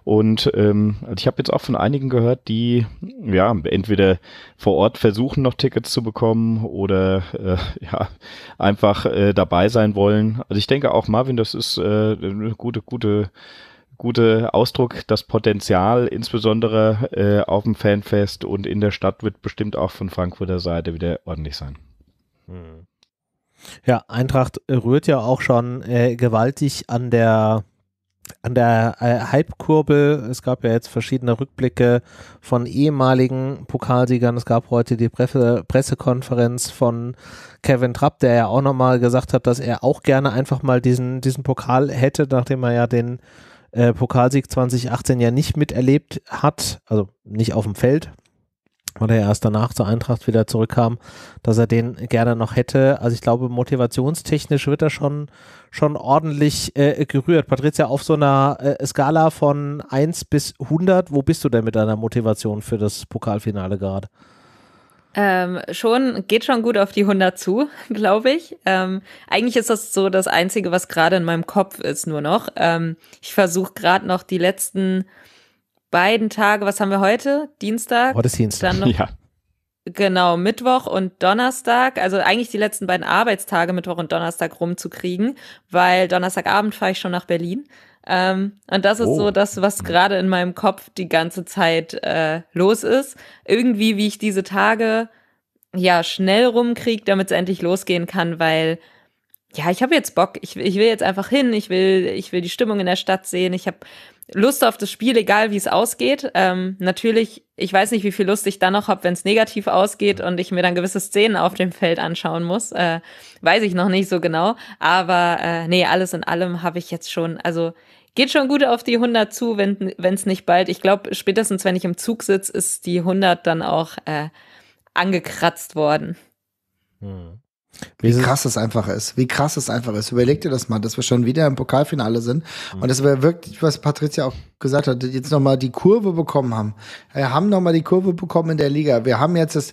Und ähm, ich habe jetzt auch von einigen gehört, die ja entweder vor Ort versuchen, noch Tickets zu bekommen oder äh, ja einfach äh, dabei sein wollen. Also ich denke auch, Marvin, das ist äh, eine gute, gute gute Ausdruck. Das Potenzial, insbesondere äh, auf dem Fanfest und in der Stadt, wird bestimmt auch von Frankfurter Seite wieder ordentlich sein. Hm. Ja, Eintracht rührt ja auch schon äh, gewaltig an der an der äh, Halbkurbel. Es gab ja jetzt verschiedene Rückblicke von ehemaligen Pokalsiegern. Es gab heute die Presse Pressekonferenz von Kevin Trapp, der ja auch nochmal gesagt hat, dass er auch gerne einfach mal diesen, diesen Pokal hätte, nachdem er ja den äh, Pokalsieg 2018 ja nicht miterlebt hat, also nicht auf dem Feld, weil er erst danach zur Eintracht wieder zurückkam, dass er den gerne noch hätte. Also ich glaube, motivationstechnisch wird er schon, schon ordentlich äh, gerührt. Patricia, auf so einer äh, Skala von 1 bis 100, wo bist du denn mit deiner Motivation für das Pokalfinale gerade? Ähm, schon, geht schon gut auf die 100 zu, glaube ich. Ähm, eigentlich ist das so das Einzige, was gerade in meinem Kopf ist, nur noch. Ähm, ich versuche gerade noch die letzten beiden Tage, was haben wir heute? Dienstag? Heute ist Dienstag, dann noch, ja. Genau, Mittwoch und Donnerstag, also eigentlich die letzten beiden Arbeitstage, Mittwoch und Donnerstag rumzukriegen, weil Donnerstagabend fahre ich schon nach Berlin. Ähm, und das ist oh. so das, was gerade in meinem Kopf die ganze Zeit äh, los ist. Irgendwie, wie ich diese Tage ja schnell rumkriege, damit es endlich losgehen kann, weil ja, ich habe jetzt Bock, ich, ich will jetzt einfach hin, ich will, ich will die Stimmung in der Stadt sehen, ich habe Lust auf das Spiel, egal wie es ausgeht. Ähm, natürlich, ich weiß nicht, wie viel Lust ich dann noch habe, wenn es negativ ausgeht und ich mir dann gewisse Szenen auf dem Feld anschauen muss. Äh, weiß ich noch nicht so genau. Aber äh, nee, alles in allem habe ich jetzt schon, also geht schon gut auf die 100 zu, wenn es nicht bald. Ich glaube, spätestens wenn ich im Zug sitze, ist die 100 dann auch äh, angekratzt worden. Hm. Wie, wie krass es einfach ist. Wie krass es einfach ist. Überleg dir das mal, dass wir schon wieder im Pokalfinale sind. Mhm. Und das wirkt, was Patricia auch gesagt hat, jetzt nochmal die Kurve bekommen haben. Wir haben nochmal die Kurve bekommen in der Liga. Wir haben jetzt das,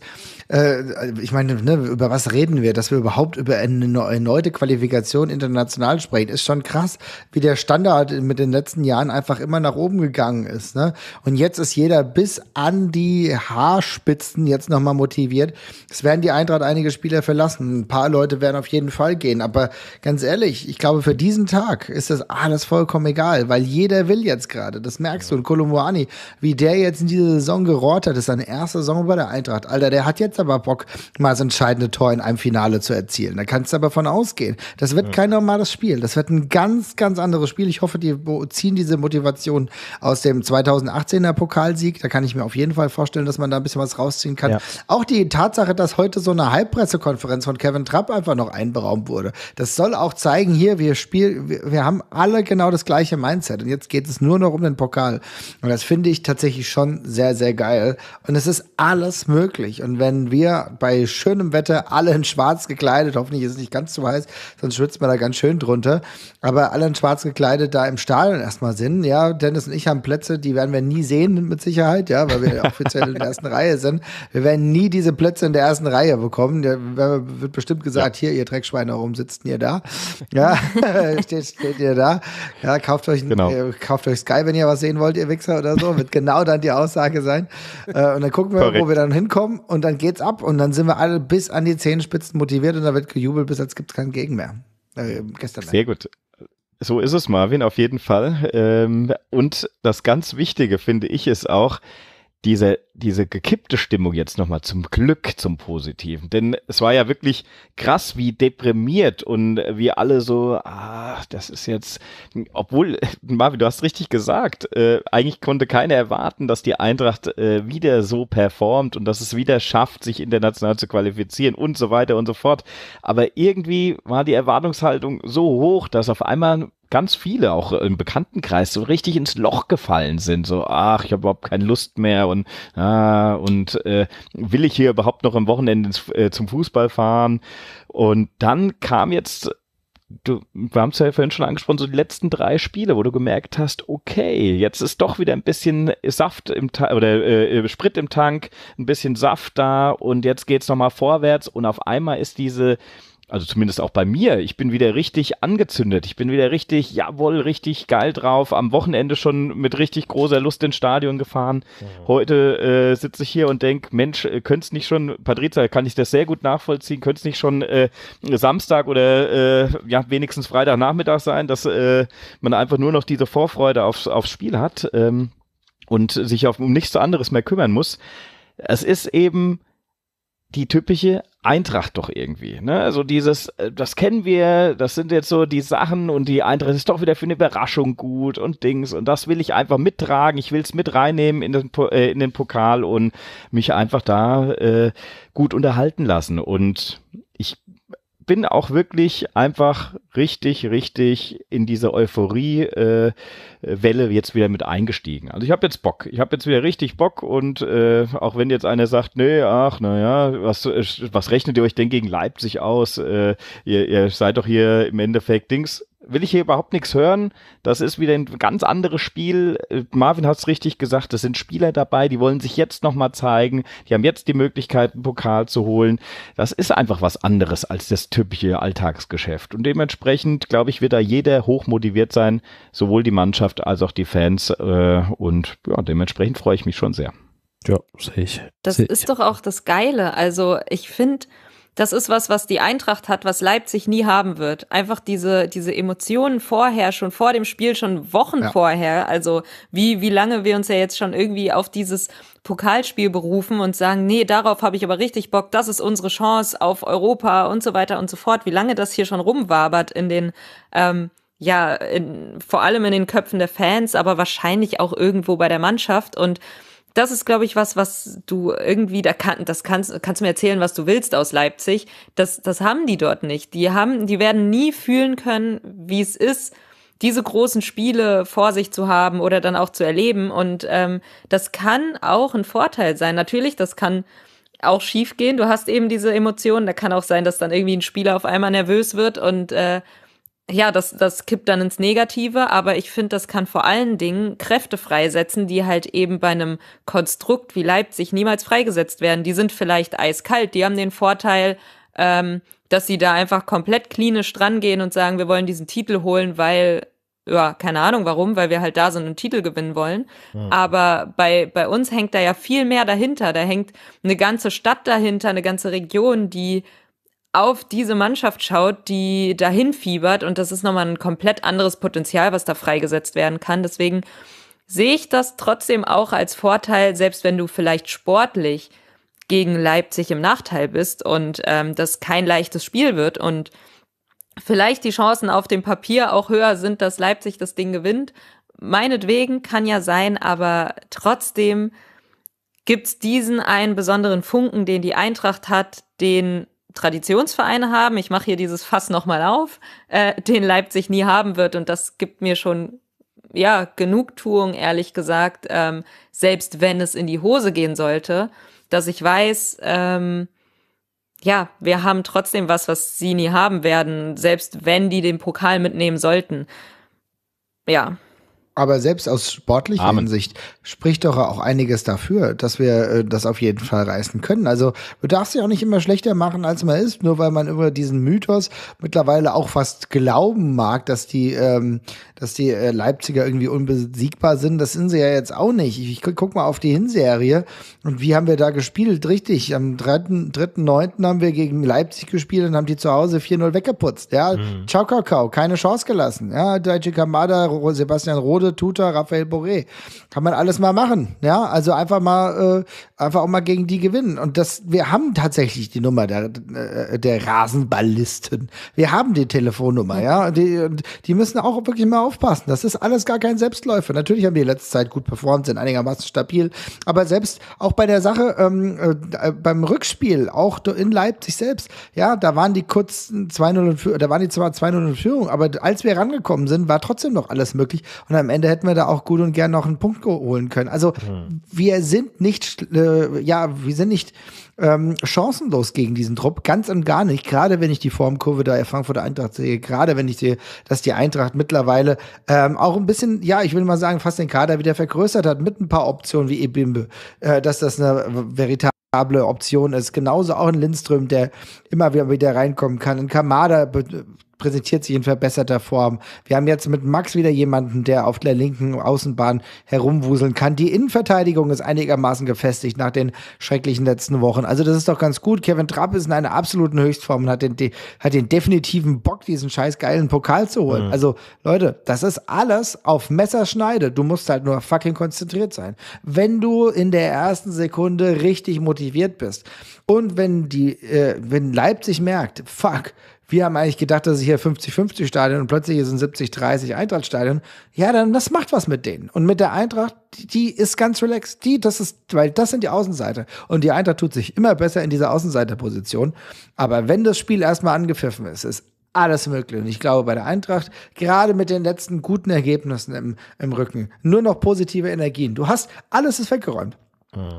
äh, ich meine, ne, über was reden wir? Dass wir überhaupt über eine erneute Qualifikation international sprechen, ist schon krass, wie der Standard mit den letzten Jahren einfach immer nach oben gegangen ist. Ne? Und jetzt ist jeder bis an die Haarspitzen jetzt nochmal motiviert. Es werden die Eintracht einige Spieler verlassen. Ein paar Leute werden auf jeden Fall gehen. Aber ganz ehrlich, ich glaube, für diesen Tag ist das alles vollkommen egal, weil jeder will jetzt gerade hatte. Das merkst du. Und Kolumbuani, wie der jetzt in diese Saison gerollt hat, ist seine erste Saison bei der Eintracht. Alter, der hat jetzt aber Bock, mal das entscheidende Tor in einem Finale zu erzielen. Da kannst du aber von ausgehen. Das wird ja. kein normales Spiel. Das wird ein ganz, ganz anderes Spiel. Ich hoffe, die ziehen diese Motivation aus dem 2018er Pokalsieg. Da kann ich mir auf jeden Fall vorstellen, dass man da ein bisschen was rausziehen kann. Ja. Auch die Tatsache, dass heute so eine Halbpressekonferenz von Kevin Trapp einfach noch einberaumt wurde. Das soll auch zeigen, hier, wir spielen, wir, wir haben alle genau das gleiche Mindset. Und jetzt geht es nur noch um eigenen Pokal. Und das finde ich tatsächlich schon sehr, sehr geil. Und es ist alles möglich. Und wenn wir bei schönem Wetter alle in schwarz gekleidet, hoffentlich ist es nicht ganz zu heiß, sonst schwitzt man da ganz schön drunter, aber alle in schwarz gekleidet da im Stadion erstmal sind, ja, Dennis und ich haben Plätze, die werden wir nie sehen mit Sicherheit, ja, weil wir offiziell in der ersten Reihe sind. Wir werden nie diese Plätze in der ersten Reihe bekommen. Da wird bestimmt gesagt, ja. hier, ihr Dreckschweine, warum sitzt ihr da? Ja, steht, steht ihr da? Ja, kauft euch, genau. äh, kauft euch Sky, wenn wenn ihr was sehen wollt, ihr Wichser oder so, wird genau dann die Aussage sein. Äh, und dann gucken wir, Korrekt. wo wir dann hinkommen und dann geht's ab und dann sind wir alle bis an die Zehenspitzen motiviert und da wird gejubelt, bis als gibt's keinen Gegen mehr. Äh, gestern mehr. Sehr gut. So ist es, Marvin, auf jeden Fall. Ähm, und das ganz Wichtige, finde ich, ist auch, diese, diese gekippte Stimmung jetzt nochmal zum Glück zum Positiven. Denn es war ja wirklich krass, wie deprimiert und wie alle so, ah, das ist jetzt, obwohl, Marvin, du hast richtig gesagt, äh, eigentlich konnte keiner erwarten, dass die Eintracht äh, wieder so performt und dass es wieder schafft, sich international zu qualifizieren und so weiter und so fort. Aber irgendwie war die Erwartungshaltung so hoch, dass auf einmal ganz viele auch im Bekanntenkreis so richtig ins Loch gefallen sind. So, ach, ich habe überhaupt keine Lust mehr und ah, und äh, will ich hier überhaupt noch am Wochenende ins, äh, zum Fußball fahren? Und dann kam jetzt du, wir haben es ja vorhin schon angesprochen, so die letzten drei Spiele, wo du gemerkt hast, okay, jetzt ist doch wieder ein bisschen Saft im Ta oder äh, äh Sprit im Tank, ein bisschen Saft da und jetzt geht's nochmal vorwärts und auf einmal ist diese also zumindest auch bei mir, ich bin wieder richtig angezündet. Ich bin wieder richtig, jawohl, richtig geil drauf. Am Wochenende schon mit richtig großer Lust ins Stadion gefahren. Mhm. Heute äh, sitze ich hier und denke, Mensch, äh, könnte es nicht schon, Patrizia, kann ich das sehr gut nachvollziehen, könnte es nicht schon äh, Samstag oder äh, ja, wenigstens Freitagnachmittag sein, dass äh, man einfach nur noch diese Vorfreude aufs, aufs Spiel hat ähm, und sich auf, um nichts anderes mehr kümmern muss. Es ist eben die typische Eintracht doch irgendwie. Ne? Also dieses, äh, das kennen wir, das sind jetzt so die Sachen und die Eintracht ist doch wieder für eine Überraschung gut und Dings und das will ich einfach mittragen. Ich will es mit reinnehmen in den, äh, in den Pokal und mich einfach da äh, gut unterhalten lassen. Und bin auch wirklich einfach richtig, richtig in diese Euphorie-Welle äh, jetzt wieder mit eingestiegen. Also ich habe jetzt Bock. Ich habe jetzt wieder richtig Bock und äh, auch wenn jetzt einer sagt, nee, ach, naja, was, was rechnet ihr euch denn gegen Leipzig aus? Äh, ihr, ihr seid doch hier im Endeffekt Dings will ich hier überhaupt nichts hören. Das ist wieder ein ganz anderes Spiel. Äh, Marvin hat es richtig gesagt, es sind Spieler dabei, die wollen sich jetzt nochmal zeigen, die haben jetzt die Möglichkeit, einen Pokal zu holen. Das ist einfach was anderes als das typische Alltagsgeschäft. Und dementsprechend, glaube ich, wird da jeder hoch motiviert sein, sowohl die Mannschaft als auch die Fans. Äh, und ja, dementsprechend freue ich mich schon sehr. Ja, sehe ich. Das sehe ist doch auch das Geile. Also ich finde, das ist was, was die Eintracht hat, was Leipzig nie haben wird. Einfach diese, diese Emotionen vorher, schon vor dem Spiel, schon Wochen ja. vorher. Also wie, wie lange wir uns ja jetzt schon irgendwie auf dieses Pokalspiel berufen und sagen, nee, darauf habe ich aber richtig Bock, das ist unsere Chance auf Europa und so weiter und so fort. Wie lange das hier schon rumwabert in den, ähm, ja, in, vor allem in den Köpfen der Fans, aber wahrscheinlich auch irgendwo bei der Mannschaft und das ist, glaube ich, was, was du irgendwie, da kannst, das kannst, kannst du mir erzählen, was du willst aus Leipzig. Das, das haben die dort nicht. Die haben, die werden nie fühlen können, wie es ist, diese großen Spiele vor sich zu haben oder dann auch zu erleben. Und ähm, das kann auch ein Vorteil sein. Natürlich, das kann auch schief gehen. Du hast eben diese Emotionen. Da kann auch sein, dass dann irgendwie ein Spieler auf einmal nervös wird und äh, ja, das, das kippt dann ins Negative, aber ich finde, das kann vor allen Dingen Kräfte freisetzen, die halt eben bei einem Konstrukt wie Leipzig niemals freigesetzt werden. Die sind vielleicht eiskalt, die haben den Vorteil, ähm, dass sie da einfach komplett klinisch dran gehen und sagen, wir wollen diesen Titel holen, weil, ja, keine Ahnung warum, weil wir halt da so einen Titel gewinnen wollen. Mhm. Aber bei, bei uns hängt da ja viel mehr dahinter. Da hängt eine ganze Stadt dahinter, eine ganze Region, die auf diese Mannschaft schaut, die dahin fiebert und das ist nochmal ein komplett anderes Potenzial, was da freigesetzt werden kann. Deswegen sehe ich das trotzdem auch als Vorteil, selbst wenn du vielleicht sportlich gegen Leipzig im Nachteil bist und ähm, das kein leichtes Spiel wird und vielleicht die Chancen auf dem Papier auch höher sind, dass Leipzig das Ding gewinnt. Meinetwegen kann ja sein, aber trotzdem gibt's diesen einen besonderen Funken, den die Eintracht hat, den Traditionsvereine haben. Ich mache hier dieses Fass nochmal auf, äh, den Leipzig nie haben wird. Und das gibt mir schon, ja, Genugtuung, ehrlich gesagt, ähm, selbst wenn es in die Hose gehen sollte, dass ich weiß, ähm, ja, wir haben trotzdem was, was sie nie haben werden, selbst wenn die den Pokal mitnehmen sollten. Ja. Aber selbst aus sportlicher Amen. Hinsicht spricht doch auch einiges dafür, dass wir äh, das auf jeden Fall reißen können. Also du darfst sich auch nicht immer schlechter machen, als man ist, nur weil man über diesen Mythos mittlerweile auch fast glauben mag, dass die, ähm, dass die äh, Leipziger irgendwie unbesiegbar sind. Das sind sie ja jetzt auch nicht. Ich, ich guck mal auf die Hinserie und wie haben wir da gespielt? Richtig, am 3.9. haben wir gegen Leipzig gespielt und haben die zu Hause 4-0 weggeputzt. Ja, mhm. ciao, Kakao, keine Chance gelassen. Ja, Daichi Kamada, Sebastian Rode, Tuta, Raphael Boré. Kann man alles das mal machen. Ja, also einfach mal, äh, einfach auch mal gegen die gewinnen. Und das, wir haben tatsächlich die Nummer der, äh, der Rasenballisten. Wir haben die Telefonnummer, ja. Die, die müssen auch wirklich mal aufpassen. Das ist alles gar kein Selbstläufer. Natürlich haben die letzte Zeit gut performt, sind einigermaßen stabil. Aber selbst auch bei der Sache, ähm, äh, beim Rückspiel, auch in Leipzig selbst, ja, da waren die kurz 2-0 da waren die zwar 2-0 in Führung, aber als wir rangekommen sind, war trotzdem noch alles möglich. Und am Ende hätten wir da auch gut und gern noch einen Punkt geholt holen können. Also mhm. wir sind nicht, äh, ja, wir sind nicht ähm, chancenlos gegen diesen Trupp, ganz und gar nicht. Gerade wenn ich die Formkurve der Frankfurter Eintracht sehe, gerade wenn ich sehe, dass die Eintracht mittlerweile ähm, auch ein bisschen, ja, ich will mal sagen, fast den Kader wieder vergrößert hat mit ein paar Optionen wie Ebimbe, äh, dass das eine veritable Option ist. Genauso auch ein Lindström, der immer wieder reinkommen kann. Ein Kamada präsentiert sich in verbesserter Form. Wir haben jetzt mit Max wieder jemanden, der auf der linken Außenbahn herumwuseln kann. Die Innenverteidigung ist einigermaßen gefestigt nach den schrecklichen letzten Wochen. Also das ist doch ganz gut. Kevin Trapp ist in einer absoluten Höchstform und hat den, hat den definitiven Bock, diesen scheiß geilen Pokal zu holen. Mhm. Also Leute, das ist alles auf Messerschneide. Du musst halt nur fucking konzentriert sein. Wenn du in der ersten Sekunde richtig motiviert bist und wenn die, äh, wenn Leipzig merkt, fuck, wir haben eigentlich gedacht, dass ist hier 50-50 Stadion und plötzlich ist ein 70-30 Eintracht Stadion. Ja, dann das macht was mit denen. Und mit der Eintracht, die, die ist ganz relaxed. Die, das ist, weil das sind die Außenseite. Und die Eintracht tut sich immer besser in dieser Außenseiterposition. Aber wenn das Spiel erstmal angepfiffen ist, ist alles möglich. Und ich glaube, bei der Eintracht, gerade mit den letzten guten Ergebnissen im, im Rücken, nur noch positive Energien. Du hast, alles ist weggeräumt.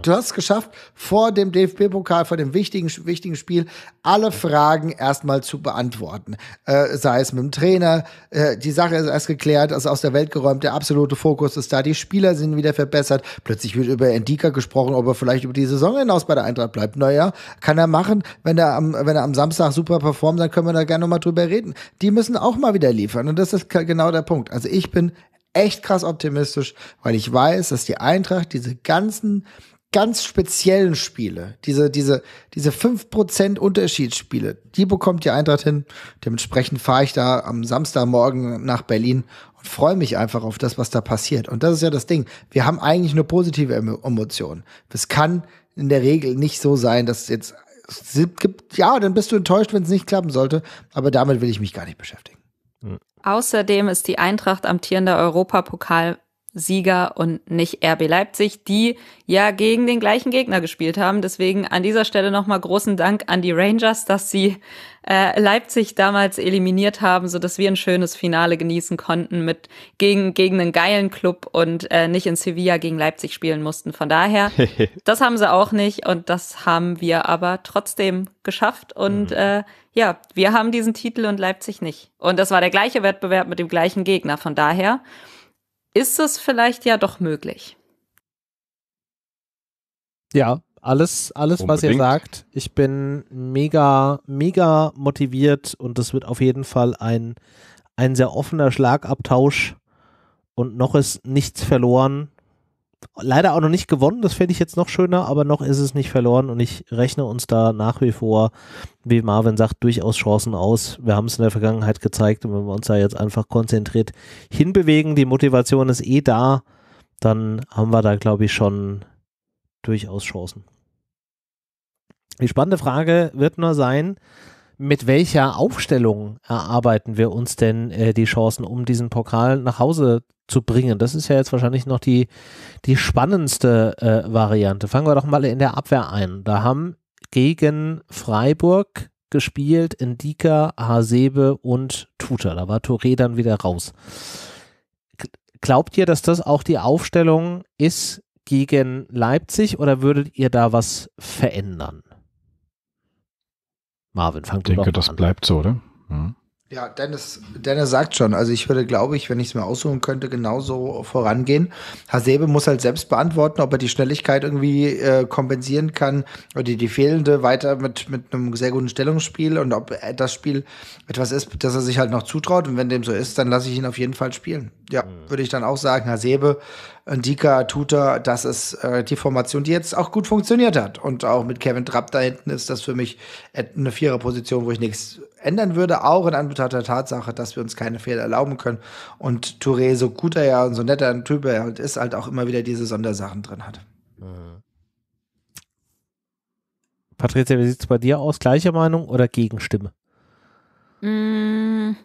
Du hast es geschafft, vor dem DFB-Pokal, vor dem wichtigen, wichtigen Spiel, alle Fragen erstmal zu beantworten. Äh, sei es mit dem Trainer, äh, die Sache ist erst geklärt, ist aus der Welt geräumt, der absolute Fokus ist da, die Spieler sind wieder verbessert. Plötzlich wird über Endika gesprochen, ob er vielleicht über die Saison hinaus bei der Eintracht bleibt. Naja, kann er machen. Wenn er am, wenn er am Samstag super performt, dann können wir da gerne nochmal drüber reden. Die müssen auch mal wieder liefern und das ist genau der Punkt. Also ich bin echt krass optimistisch, weil ich weiß, dass die Eintracht diese ganzen ganz speziellen Spiele, diese, diese, diese 5% Unterschiedsspiele, die bekommt die Eintracht hin. Dementsprechend fahre ich da am Samstagmorgen nach Berlin und freue mich einfach auf das, was da passiert. Und das ist ja das Ding. Wir haben eigentlich nur positive Emotionen. Es kann in der Regel nicht so sein, dass jetzt es gibt, ja, dann bist du enttäuscht, wenn es nicht klappen sollte. Aber damit will ich mich gar nicht beschäftigen. Hm. Außerdem ist die Eintracht amtierender Europapokal Sieger und nicht RB Leipzig, die ja gegen den gleichen Gegner gespielt haben. Deswegen an dieser Stelle nochmal großen Dank an die Rangers, dass sie äh, Leipzig damals eliminiert haben, so dass wir ein schönes Finale genießen konnten mit gegen gegen einen geilen Club und äh, nicht in Sevilla gegen Leipzig spielen mussten. Von daher, das haben sie auch nicht und das haben wir aber trotzdem geschafft und mhm. äh, ja, wir haben diesen Titel und Leipzig nicht. Und das war der gleiche Wettbewerb mit dem gleichen Gegner. Von daher ist es vielleicht ja doch möglich. Ja, alles, alles, was ihr sagt. Ich bin mega, mega motiviert und das wird auf jeden Fall ein, ein sehr offener Schlagabtausch und noch ist nichts verloren leider auch noch nicht gewonnen, das fände ich jetzt noch schöner, aber noch ist es nicht verloren und ich rechne uns da nach wie vor, wie Marvin sagt, durchaus Chancen aus. Wir haben es in der Vergangenheit gezeigt und wenn wir uns da jetzt einfach konzentriert hinbewegen, die Motivation ist eh da, dann haben wir da, glaube ich, schon durchaus Chancen. Die spannende Frage wird nur sein, mit welcher Aufstellung erarbeiten wir uns denn äh, die Chancen, um diesen Pokal nach Hause zu bringen? Das ist ja jetzt wahrscheinlich noch die, die spannendste äh, Variante. Fangen wir doch mal in der Abwehr ein. Da haben gegen Freiburg gespielt Indika, Hasebe und Tuta. Da war Touré dann wieder raus. Glaubt ihr, dass das auch die Aufstellung ist gegen Leipzig oder würdet ihr da was verändern? Marvin, fang ich denke, das bleibt so, oder? Mhm. Ja, Dennis, Dennis sagt schon, also ich würde, glaube ich, wenn ich es mir aussuchen könnte, genauso vorangehen. Hasebe muss halt selbst beantworten, ob er die Schnelligkeit irgendwie äh, kompensieren kann oder die fehlende weiter mit, mit einem sehr guten Stellungsspiel und ob das Spiel etwas ist, das er sich halt noch zutraut. Und wenn dem so ist, dann lasse ich ihn auf jeden Fall spielen. Ja, mhm. würde ich dann auch sagen, Hasebe Dika, Tuta, das ist äh, die Formation, die jetzt auch gut funktioniert hat. Und auch mit Kevin Trapp da hinten ist das für mich eine Viererposition, wo ich nichts ändern würde, auch in Anbetracht der Tatsache, dass wir uns keine Fehler erlauben können. Und Touré, so gut er ja und so netter ein Typ er halt ist, halt auch immer wieder diese Sondersachen drin hat. Mhm. Patricia, wie sieht es bei dir aus? Gleiche Meinung oder Gegenstimme? Mmh.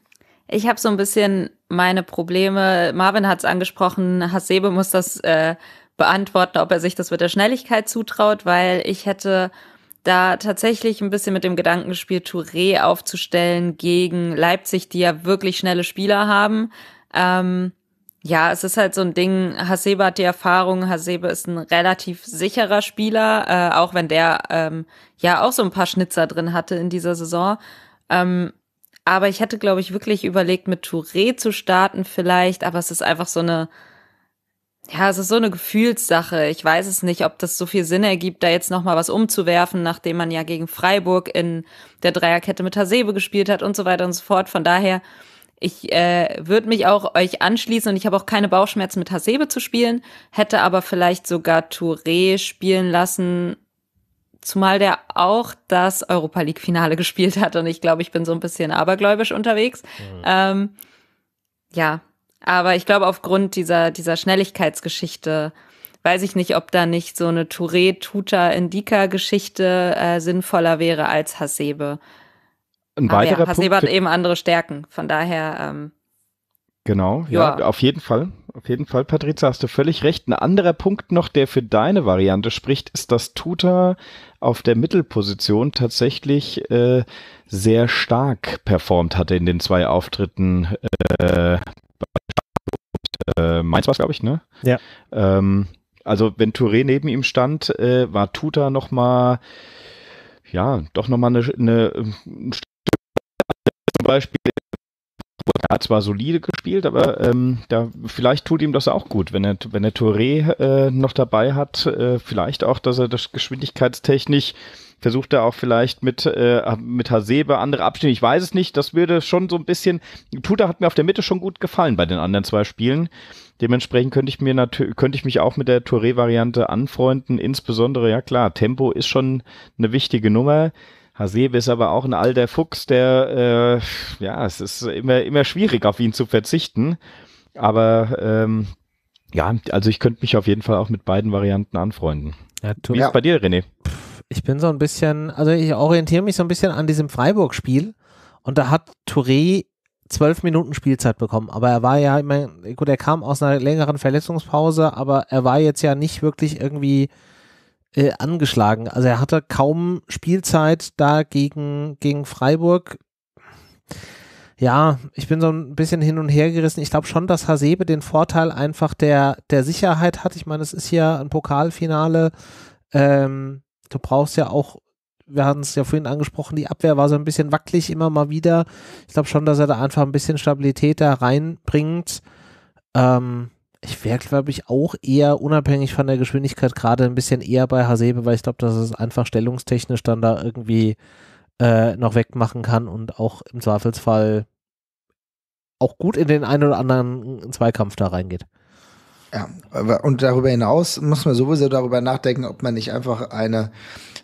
Ich habe so ein bisschen meine Probleme. Marvin hat es angesprochen. Hasebe muss das äh, beantworten, ob er sich das mit der Schnelligkeit zutraut, weil ich hätte da tatsächlich ein bisschen mit dem Gedanken gespielt, Touré aufzustellen gegen Leipzig, die ja wirklich schnelle Spieler haben. Ähm, ja, es ist halt so ein Ding, Hasebe hat die Erfahrung, Hasebe ist ein relativ sicherer Spieler, äh, auch wenn der ähm, ja auch so ein paar Schnitzer drin hatte in dieser Saison. Ähm, aber ich hätte, glaube ich, wirklich überlegt, mit Touré zu starten vielleicht, aber es ist einfach so eine, ja, es ist so eine Gefühlssache. Ich weiß es nicht, ob das so viel Sinn ergibt, da jetzt nochmal was umzuwerfen, nachdem man ja gegen Freiburg in der Dreierkette mit Hasebe gespielt hat und so weiter und so fort. Von daher, ich äh, würde mich auch euch anschließen und ich habe auch keine Bauchschmerzen mit Hasebe zu spielen, hätte aber vielleicht sogar Touré spielen lassen Zumal der auch das Europa League Finale gespielt hat und ich glaube, ich bin so ein bisschen abergläubisch unterwegs. Mhm. Ähm, ja, aber ich glaube, aufgrund dieser, dieser Schnelligkeitsgeschichte weiß ich nicht, ob da nicht so eine Touré, Tuta, Indika Geschichte äh, sinnvoller wäre als Hasebe. Ein weiterer Aber ja, Hasebe Punkt hat eben andere Stärken. Von daher, ähm, Genau, ja. ja, auf jeden Fall. Auf jeden Fall, Patrizia, hast du völlig recht. Ein anderer Punkt noch, der für deine Variante spricht, ist, dass Tuta auf der Mittelposition tatsächlich äh, sehr stark performt hatte in den zwei Auftritten. Äh, äh, war es, glaube ich, ne? Ja. Ähm, also, wenn Touré neben ihm stand, äh, war Tuta nochmal, ja, doch nochmal eine, eine, ein Stück zum Beispiel er hat zwar solide gespielt, aber ähm, da, vielleicht tut ihm das auch gut, wenn er, wenn er Touré äh, noch dabei hat. Äh, vielleicht auch, dass er das geschwindigkeitstechnisch versucht er auch vielleicht mit, äh, mit Hasebe andere Abstimmungen. Ich weiß es nicht, das würde schon so ein bisschen. Tuta hat mir auf der Mitte schon gut gefallen bei den anderen zwei Spielen. Dementsprechend könnte ich mir natürlich, könnte ich mich auch mit der Touré-Variante anfreunden. Insbesondere, ja klar, Tempo ist schon eine wichtige Nummer. Hasebe ist aber auch ein alter Fuchs, der, äh, ja, es ist immer, immer schwierig, auf ihn zu verzichten. Aber ähm, ja, also ich könnte mich auf jeden Fall auch mit beiden Varianten anfreunden. Ja, Wie ja. ist bei dir, René? Ich bin so ein bisschen, also ich orientiere mich so ein bisschen an diesem Freiburg-Spiel und da hat Touré zwölf Minuten Spielzeit bekommen, aber er war ja, ich meine, gut, er kam aus einer längeren Verletzungspause, aber er war jetzt ja nicht wirklich irgendwie äh, angeschlagen. Also er hatte kaum Spielzeit da gegen, gegen Freiburg. Ja, ich bin so ein bisschen hin und her gerissen. Ich glaube schon, dass Hasebe den Vorteil einfach der, der Sicherheit hat. Ich meine, es ist ja ein Pokalfinale. Ähm, du brauchst ja auch wir hatten es ja vorhin angesprochen, die Abwehr war so ein bisschen wackelig immer mal wieder. Ich glaube schon, dass er da einfach ein bisschen Stabilität da reinbringt. Ähm, ich wäre, glaube ich, auch eher unabhängig von der Geschwindigkeit gerade ein bisschen eher bei Hasebe, weil ich glaube, dass es einfach stellungstechnisch dann da irgendwie äh, noch wegmachen kann und auch im Zweifelsfall auch gut in den einen oder anderen Zweikampf da reingeht. Ja, und darüber hinaus muss man sowieso darüber nachdenken, ob man nicht einfach eine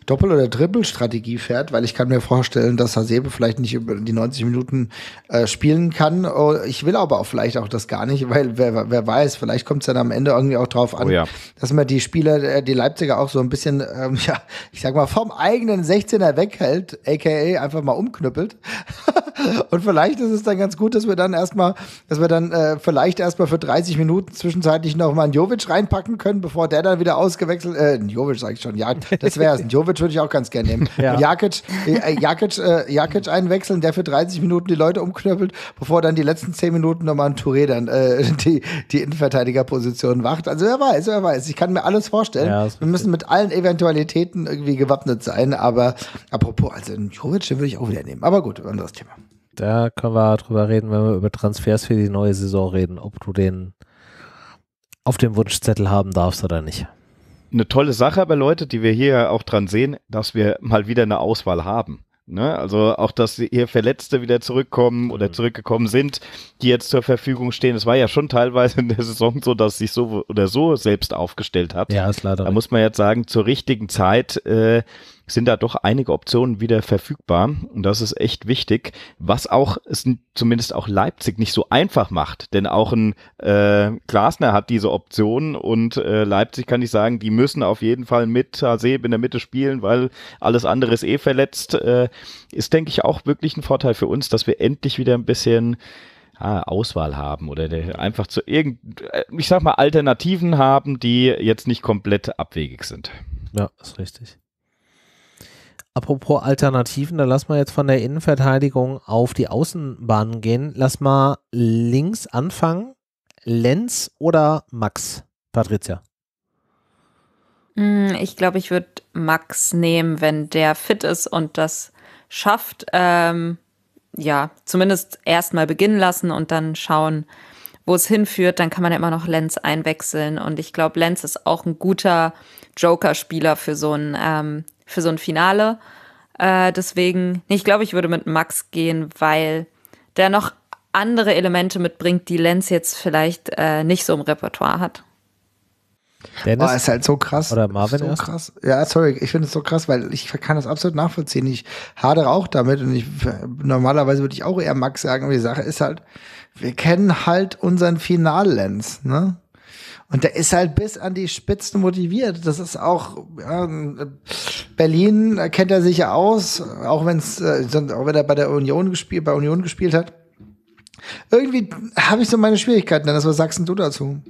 Doppel- oder Triple-Strategie fährt, weil ich kann mir vorstellen, dass Hasebe vielleicht nicht über die 90 Minuten äh, spielen kann. Oh, ich will aber auch vielleicht auch das gar nicht, weil wer, wer weiß, vielleicht kommt es dann am Ende irgendwie auch drauf an, oh ja. dass man die Spieler, äh, die Leipziger auch so ein bisschen, ähm, ja, ich sag mal, vom eigenen 16er weghält, aka einfach mal umknüppelt. Und vielleicht ist es dann ganz gut, dass wir dann erstmal, dass wir dann äh, vielleicht erstmal für 30 Minuten zwischenzeitlich nochmal einen Jovic reinpacken können, bevor der dann wieder ausgewechselt, äh, Jovic sage ich schon, ja, das wäre es. Jovic würde ich auch ganz gerne nehmen. Ja. Und Jakic, äh, äh, Jakic, äh, Jakic einwechseln, der für 30 Minuten die Leute umknöppelt, bevor dann die letzten 10 Minuten nochmal ein Touré dann äh, die, die Innenverteidigerposition wacht. Also wer weiß, wer weiß. Ich kann mir alles vorstellen. Ja, wir müssen mit allen Eventualitäten irgendwie gewappnet sein, aber apropos, also einen Jovic den würde ich auch wieder nehmen. Aber gut, anderes Thema. Da können wir drüber reden, wenn wir über Transfers für die neue Saison reden, ob du den auf dem Wunschzettel haben darfst oder nicht. Eine tolle Sache aber, Leute, die wir hier auch dran sehen, dass wir mal wieder eine Auswahl haben. Ne? Also auch, dass hier Verletzte wieder zurückkommen oder mhm. zurückgekommen sind, die jetzt zur Verfügung stehen. Es war ja schon teilweise in der Saison so, dass sich so oder so selbst aufgestellt hat. Ja, ist leider. Da muss man jetzt sagen, zur richtigen Zeit äh, sind da doch einige Optionen wieder verfügbar. Und das ist echt wichtig, was auch es zumindest auch Leipzig nicht so einfach macht. Denn auch ein äh, Glasner hat diese Optionen und äh, Leipzig kann ich sagen, die müssen auf jeden Fall mit Haseb in der Mitte spielen, weil alles andere ist eh verletzt. Äh, ist, denke ich, auch wirklich ein Vorteil für uns, dass wir endlich wieder ein bisschen ah, Auswahl haben oder einfach zu irgend, äh, ich sag mal, Alternativen haben, die jetzt nicht komplett abwegig sind. Ja, ist richtig. Apropos Alternativen, da lass mal jetzt von der Innenverteidigung auf die Außenbahn gehen. Lass mal links anfangen. Lenz oder Max? Patricia. Mm, ich glaube, ich würde Max nehmen, wenn der fit ist und das schafft. Ähm, ja, zumindest erstmal beginnen lassen und dann schauen, wo es hinführt. Dann kann man ja immer noch Lenz einwechseln. Und ich glaube, Lenz ist auch ein guter Joker-Spieler für so einen ähm, für so ein Finale. Äh, deswegen, ich glaube, ich würde mit Max gehen, weil der noch andere Elemente mitbringt, die Lenz jetzt vielleicht äh, nicht so im Repertoire hat. Dennis? Oh, ist halt so krass. Oder Marvin so erst? krass. Ja, sorry, ich finde es so krass, weil ich kann das absolut nachvollziehen. Ich hadere auch damit und ich normalerweise würde ich auch eher Max sagen, aber die Sache ist halt, wir kennen halt unseren final Finallens, ne? Und der ist halt bis an die Spitzen motiviert. Das ist auch ja, Berlin kennt er sich ja aus, auch, wenn's, äh, auch wenn er bei der Union gespielt, bei Union gespielt hat. Irgendwie habe ich so meine Schwierigkeiten, Dann, das was sagst du dazu?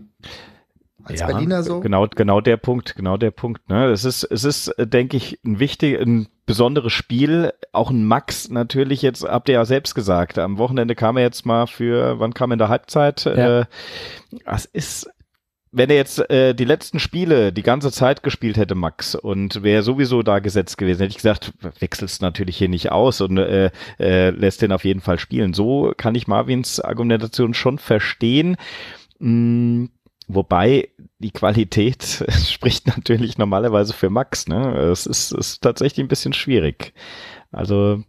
Als ja, Berliner so? Genau, genau der Punkt, genau der Punkt. Ne? Es ist, es ist, denke ich, ein wichtiges, ein besonderes Spiel. Auch ein Max natürlich jetzt, habt ihr ja selbst gesagt. Am Wochenende kam er jetzt mal für, wann kam er in der Halbzeit? Ja. Äh, das ist wenn er jetzt äh, die letzten Spiele die ganze Zeit gespielt hätte, Max, und wäre sowieso da gesetzt gewesen, hätte ich gesagt, wechselst natürlich hier nicht aus und äh, äh, lässt den auf jeden Fall spielen. So kann ich Marvins Argumentation schon verstehen. Hm, wobei die Qualität spricht natürlich normalerweise für Max. Ne? Es ist, es ist tatsächlich ein bisschen schwierig. Also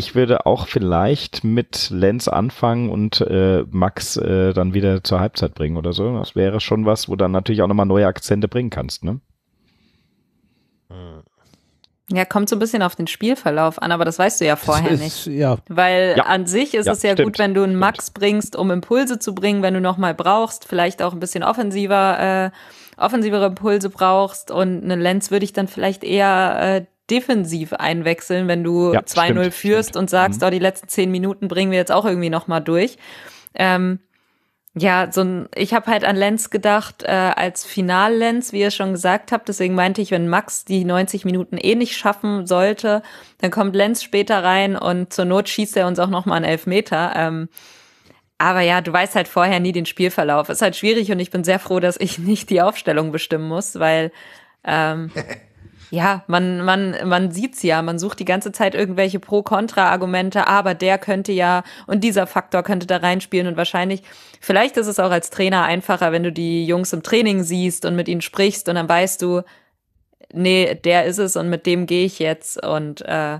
ich würde auch vielleicht mit Lenz anfangen und äh, Max äh, dann wieder zur Halbzeit bringen oder so. Das wäre schon was, wo dann natürlich auch nochmal neue Akzente bringen kannst, ne? Hm. Ja, kommt so ein bisschen auf den Spielverlauf an, aber das weißt du ja vorher ist, nicht. Ja. Weil ja. an sich ist ja, es ja stimmt. gut, wenn du einen Max bringst, um Impulse zu bringen, wenn du nochmal brauchst, vielleicht auch ein bisschen offensiver, äh, offensivere Impulse brauchst und einen Lenz würde ich dann vielleicht eher äh, defensiv einwechseln, wenn du ja, 2-0 führst stimmt. und sagst, mhm. oh, die letzten zehn Minuten bringen wir jetzt auch irgendwie nochmal durch. Ähm, ja, so ein, ich habe halt an Lenz gedacht, äh, als Final-Lenz, wie ihr schon gesagt habt. Deswegen meinte ich, wenn Max die 90 Minuten eh nicht schaffen sollte, dann kommt Lenz später rein und zur Not schießt er uns auch nochmal einen Elfmeter. Ähm, aber ja, du weißt halt vorher nie den Spielverlauf. Ist halt schwierig und ich bin sehr froh, dass ich nicht die Aufstellung bestimmen muss, weil ähm, Ja, man, man, man sieht's ja, man sucht die ganze Zeit irgendwelche Pro-Kontra-Argumente, aber der könnte ja und dieser Faktor könnte da reinspielen und wahrscheinlich, vielleicht ist es auch als Trainer einfacher, wenn du die Jungs im Training siehst und mit ihnen sprichst und dann weißt du, nee, der ist es und mit dem gehe ich jetzt und äh,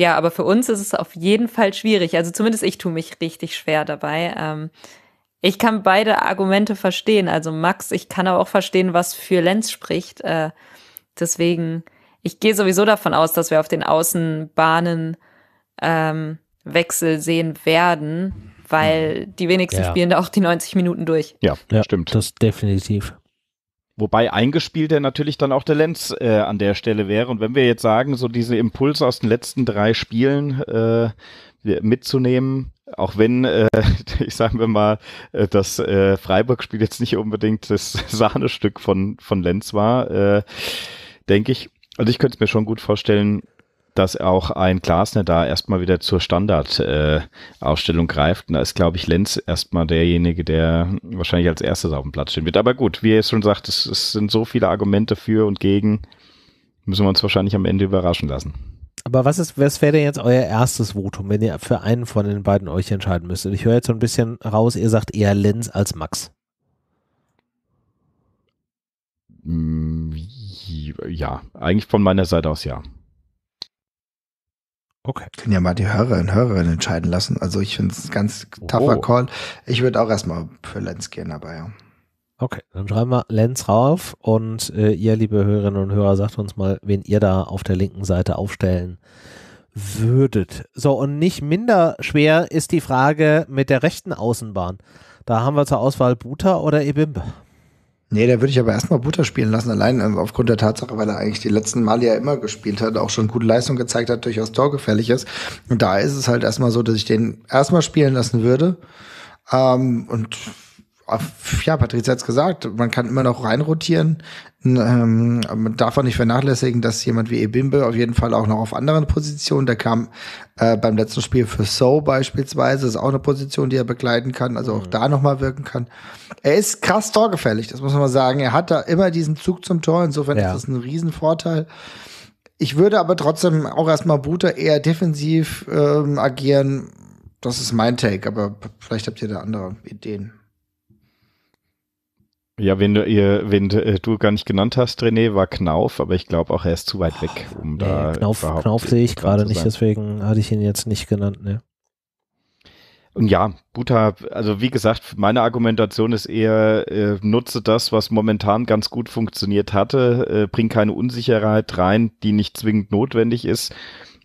ja, aber für uns ist es auf jeden Fall schwierig. Also zumindest ich tue mich richtig schwer dabei. Ähm, ich kann beide Argumente verstehen. Also Max, ich kann aber auch verstehen, was für Lenz spricht. Äh, Deswegen, ich gehe sowieso davon aus, dass wir auf den Außenbahnen ähm, Wechsel sehen werden, weil mhm. die wenigsten ja. spielen da auch die 90 Minuten durch. Ja, ja stimmt. Das definitiv. Wobei eingespielt er natürlich dann auch der Lenz äh, an der Stelle wäre. Und wenn wir jetzt sagen, so diese Impulse aus den letzten drei Spielen äh, mitzunehmen, auch wenn, äh, ich sagen wir mal, äh, das äh, Freiburg-Spiel jetzt nicht unbedingt das Sahnestück von, von Lenz war, äh, denke ich, also ich könnte es mir schon gut vorstellen, dass auch ein Glasner da erstmal wieder zur Standardausstellung äh, greift. Und da ist, glaube ich, Lenz erstmal derjenige, der wahrscheinlich als erstes auf dem Platz stehen wird. Aber gut, wie ihr schon sagt, es, es, sind so viele Argumente für und gegen, müssen wir uns wahrscheinlich am Ende überraschen lassen. Aber was was wäre denn jetzt euer erstes Votum, wenn ihr für einen von den beiden euch entscheiden müsstet? Ich höre jetzt so ein bisschen raus, ihr sagt eher Lenz als Max. Mm, ja, eigentlich von meiner Seite aus ja. Okay. Können ja mal die Hörerinnen und Hörer entscheiden lassen. Also ich finde es ganz tougher oh. Call. Ich würde auch erstmal für Lenz gehen dabei. Ja. Okay, dann schreiben wir Lenz rauf und äh, ihr, liebe Hörerinnen und Hörer, sagt uns mal, wen ihr da auf der linken Seite aufstellen würdet. So, und nicht minder schwer ist die Frage mit der rechten Außenbahn. Da haben wir zur Auswahl Buta oder Ebimbe. Nee, da würde ich aber erstmal Butter spielen lassen, allein ähm, aufgrund der Tatsache, weil er eigentlich die letzten Male ja immer gespielt hat, auch schon gute Leistung gezeigt hat, durchaus torgefährlich ist. Und da ist es halt erstmal so, dass ich den erstmal spielen lassen würde. Ähm, und ja, Patrizia hat es gesagt, man kann immer noch reinrotieren. Ähm, darf auch nicht vernachlässigen, dass jemand wie Ebimbe auf jeden Fall auch noch auf anderen Positionen, der kam äh, beim letzten Spiel für So beispielsweise, ist auch eine Position, die er begleiten kann, also auch mhm. da nochmal wirken kann. Er ist krass torgefährlich, das muss man mal sagen. Er hat da immer diesen Zug zum Tor, insofern ja. ist das ein Riesenvorteil. Ich würde aber trotzdem auch erstmal Buta eher defensiv ähm, agieren. Das ist mein Take, aber vielleicht habt ihr da andere Ideen. Ja, wenn du, ihr, wenn äh, du gar nicht genannt hast, René, war Knauf, aber ich glaube auch, er ist zu weit weg, um nee, da. Knauf, Knauf sehe ich gerade nicht, deswegen hatte ich ihn jetzt nicht genannt, ne? Und ja, Buta, also wie gesagt, meine Argumentation ist eher, äh, nutze das, was momentan ganz gut funktioniert hatte, äh, bring keine Unsicherheit rein, die nicht zwingend notwendig ist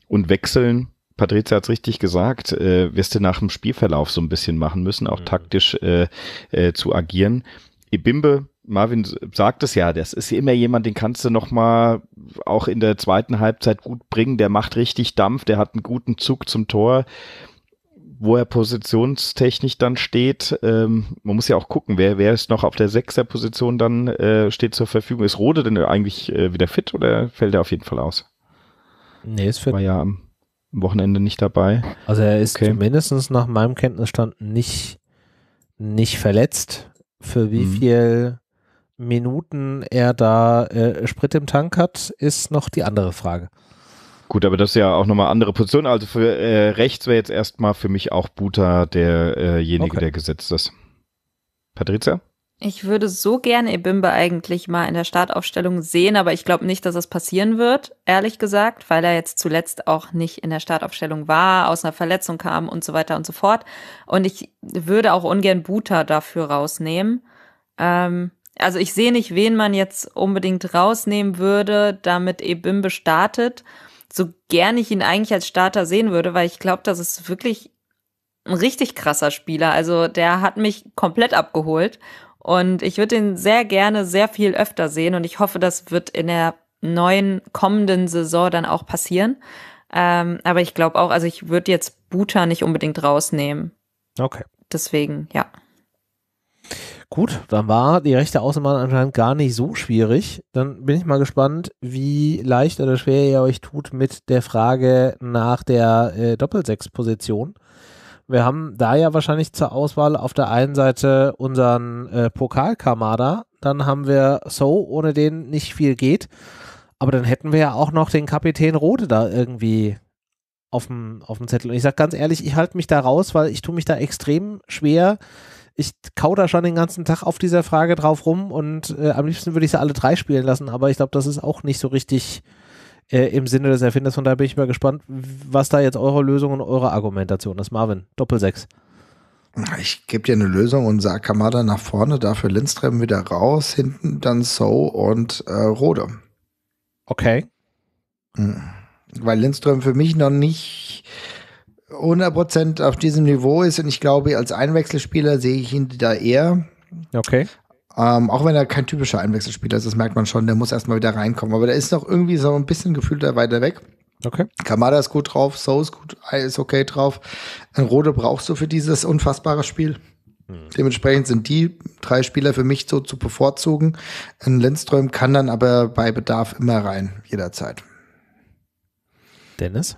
und wechseln. Patrizia hat es richtig gesagt, äh, wirst du nach dem Spielverlauf so ein bisschen machen müssen, auch mhm. taktisch äh, äh, zu agieren. Ibimbe, Marvin sagt es ja, das ist immer jemand, den kannst du nochmal auch in der zweiten Halbzeit gut bringen, der macht richtig Dampf, der hat einen guten Zug zum Tor, wo er positionstechnisch dann steht. Ähm, man muss ja auch gucken, wer, wer ist noch auf der Sechser-Position dann äh, steht zur Verfügung. Ist Rode denn eigentlich äh, wieder fit oder fällt er auf jeden Fall aus? Nee, ist fit. War ja am Wochenende nicht dabei. Also er ist okay. mindestens nach meinem Kenntnisstand nicht, nicht verletzt für wie mhm. viel Minuten er da äh, Sprit im Tank hat, ist noch die andere Frage. Gut, aber das ist ja auch nochmal andere Position. Also für äh, rechts wäre jetzt erstmal für mich auch Buta äh, derjenige, okay. der gesetzt ist. Patricia? Ich würde so gerne Ebimbe eigentlich mal in der Startaufstellung sehen, aber ich glaube nicht, dass das passieren wird, ehrlich gesagt, weil er jetzt zuletzt auch nicht in der Startaufstellung war, aus einer Verletzung kam und so weiter und so fort. Und ich würde auch ungern Buta dafür rausnehmen. Ähm, also ich sehe nicht, wen man jetzt unbedingt rausnehmen würde, damit Ebimbe startet. So gern ich ihn eigentlich als Starter sehen würde, weil ich glaube, das ist wirklich ein richtig krasser Spieler. Also der hat mich komplett abgeholt und ich würde ihn sehr gerne sehr viel öfter sehen und ich hoffe, das wird in der neuen kommenden Saison dann auch passieren. Ähm, aber ich glaube auch, also ich würde jetzt Buta nicht unbedingt rausnehmen. Okay. Deswegen, ja. Gut, dann war die rechte Außenbahn anscheinend gar nicht so schwierig. Dann bin ich mal gespannt, wie leicht oder schwer ihr euch tut mit der Frage nach der äh, Doppelsechs-Position. Wir haben da ja wahrscheinlich zur Auswahl auf der einen Seite unseren äh, Pokalkamada, dann haben wir So, ohne den nicht viel geht. Aber dann hätten wir ja auch noch den Kapitän Rode da irgendwie auf dem, Zettel. Und ich sage ganz ehrlich, ich halte mich da raus, weil ich tue mich da extrem schwer. Ich kau da schon den ganzen Tag auf dieser Frage drauf rum und äh, am liebsten würde ich sie alle drei spielen lassen, aber ich glaube, das ist auch nicht so richtig äh, im Sinne des Erfinders. Von daher bin ich mal gespannt, was da jetzt eure Lösung und eure Argumentation ist. Marvin, Doppelsechs. Ich gebe dir eine Lösung und sage Kamada nach vorne, dafür Lindström wieder raus, hinten dann So und äh, Rode. Okay. Hm. Weil Lindström für mich noch nicht 100% auf diesem Niveau ist und ich glaube, als Einwechselspieler sehe ich ihn da eher. Okay. Ähm, auch wenn er kein typischer Einwechselspieler ist, das merkt man schon, der muss erstmal wieder reinkommen. Aber der ist noch irgendwie so ein bisschen gefühlter weiter weg. Okay. Kamada ist gut drauf, So ist gut, ist okay drauf. Ein Rode brauchst du für dieses unfassbare Spiel. Mhm. Dementsprechend sind die drei Spieler für mich so zu bevorzugen. Ein Lindström kann dann aber bei Bedarf immer rein, jederzeit. Dennis?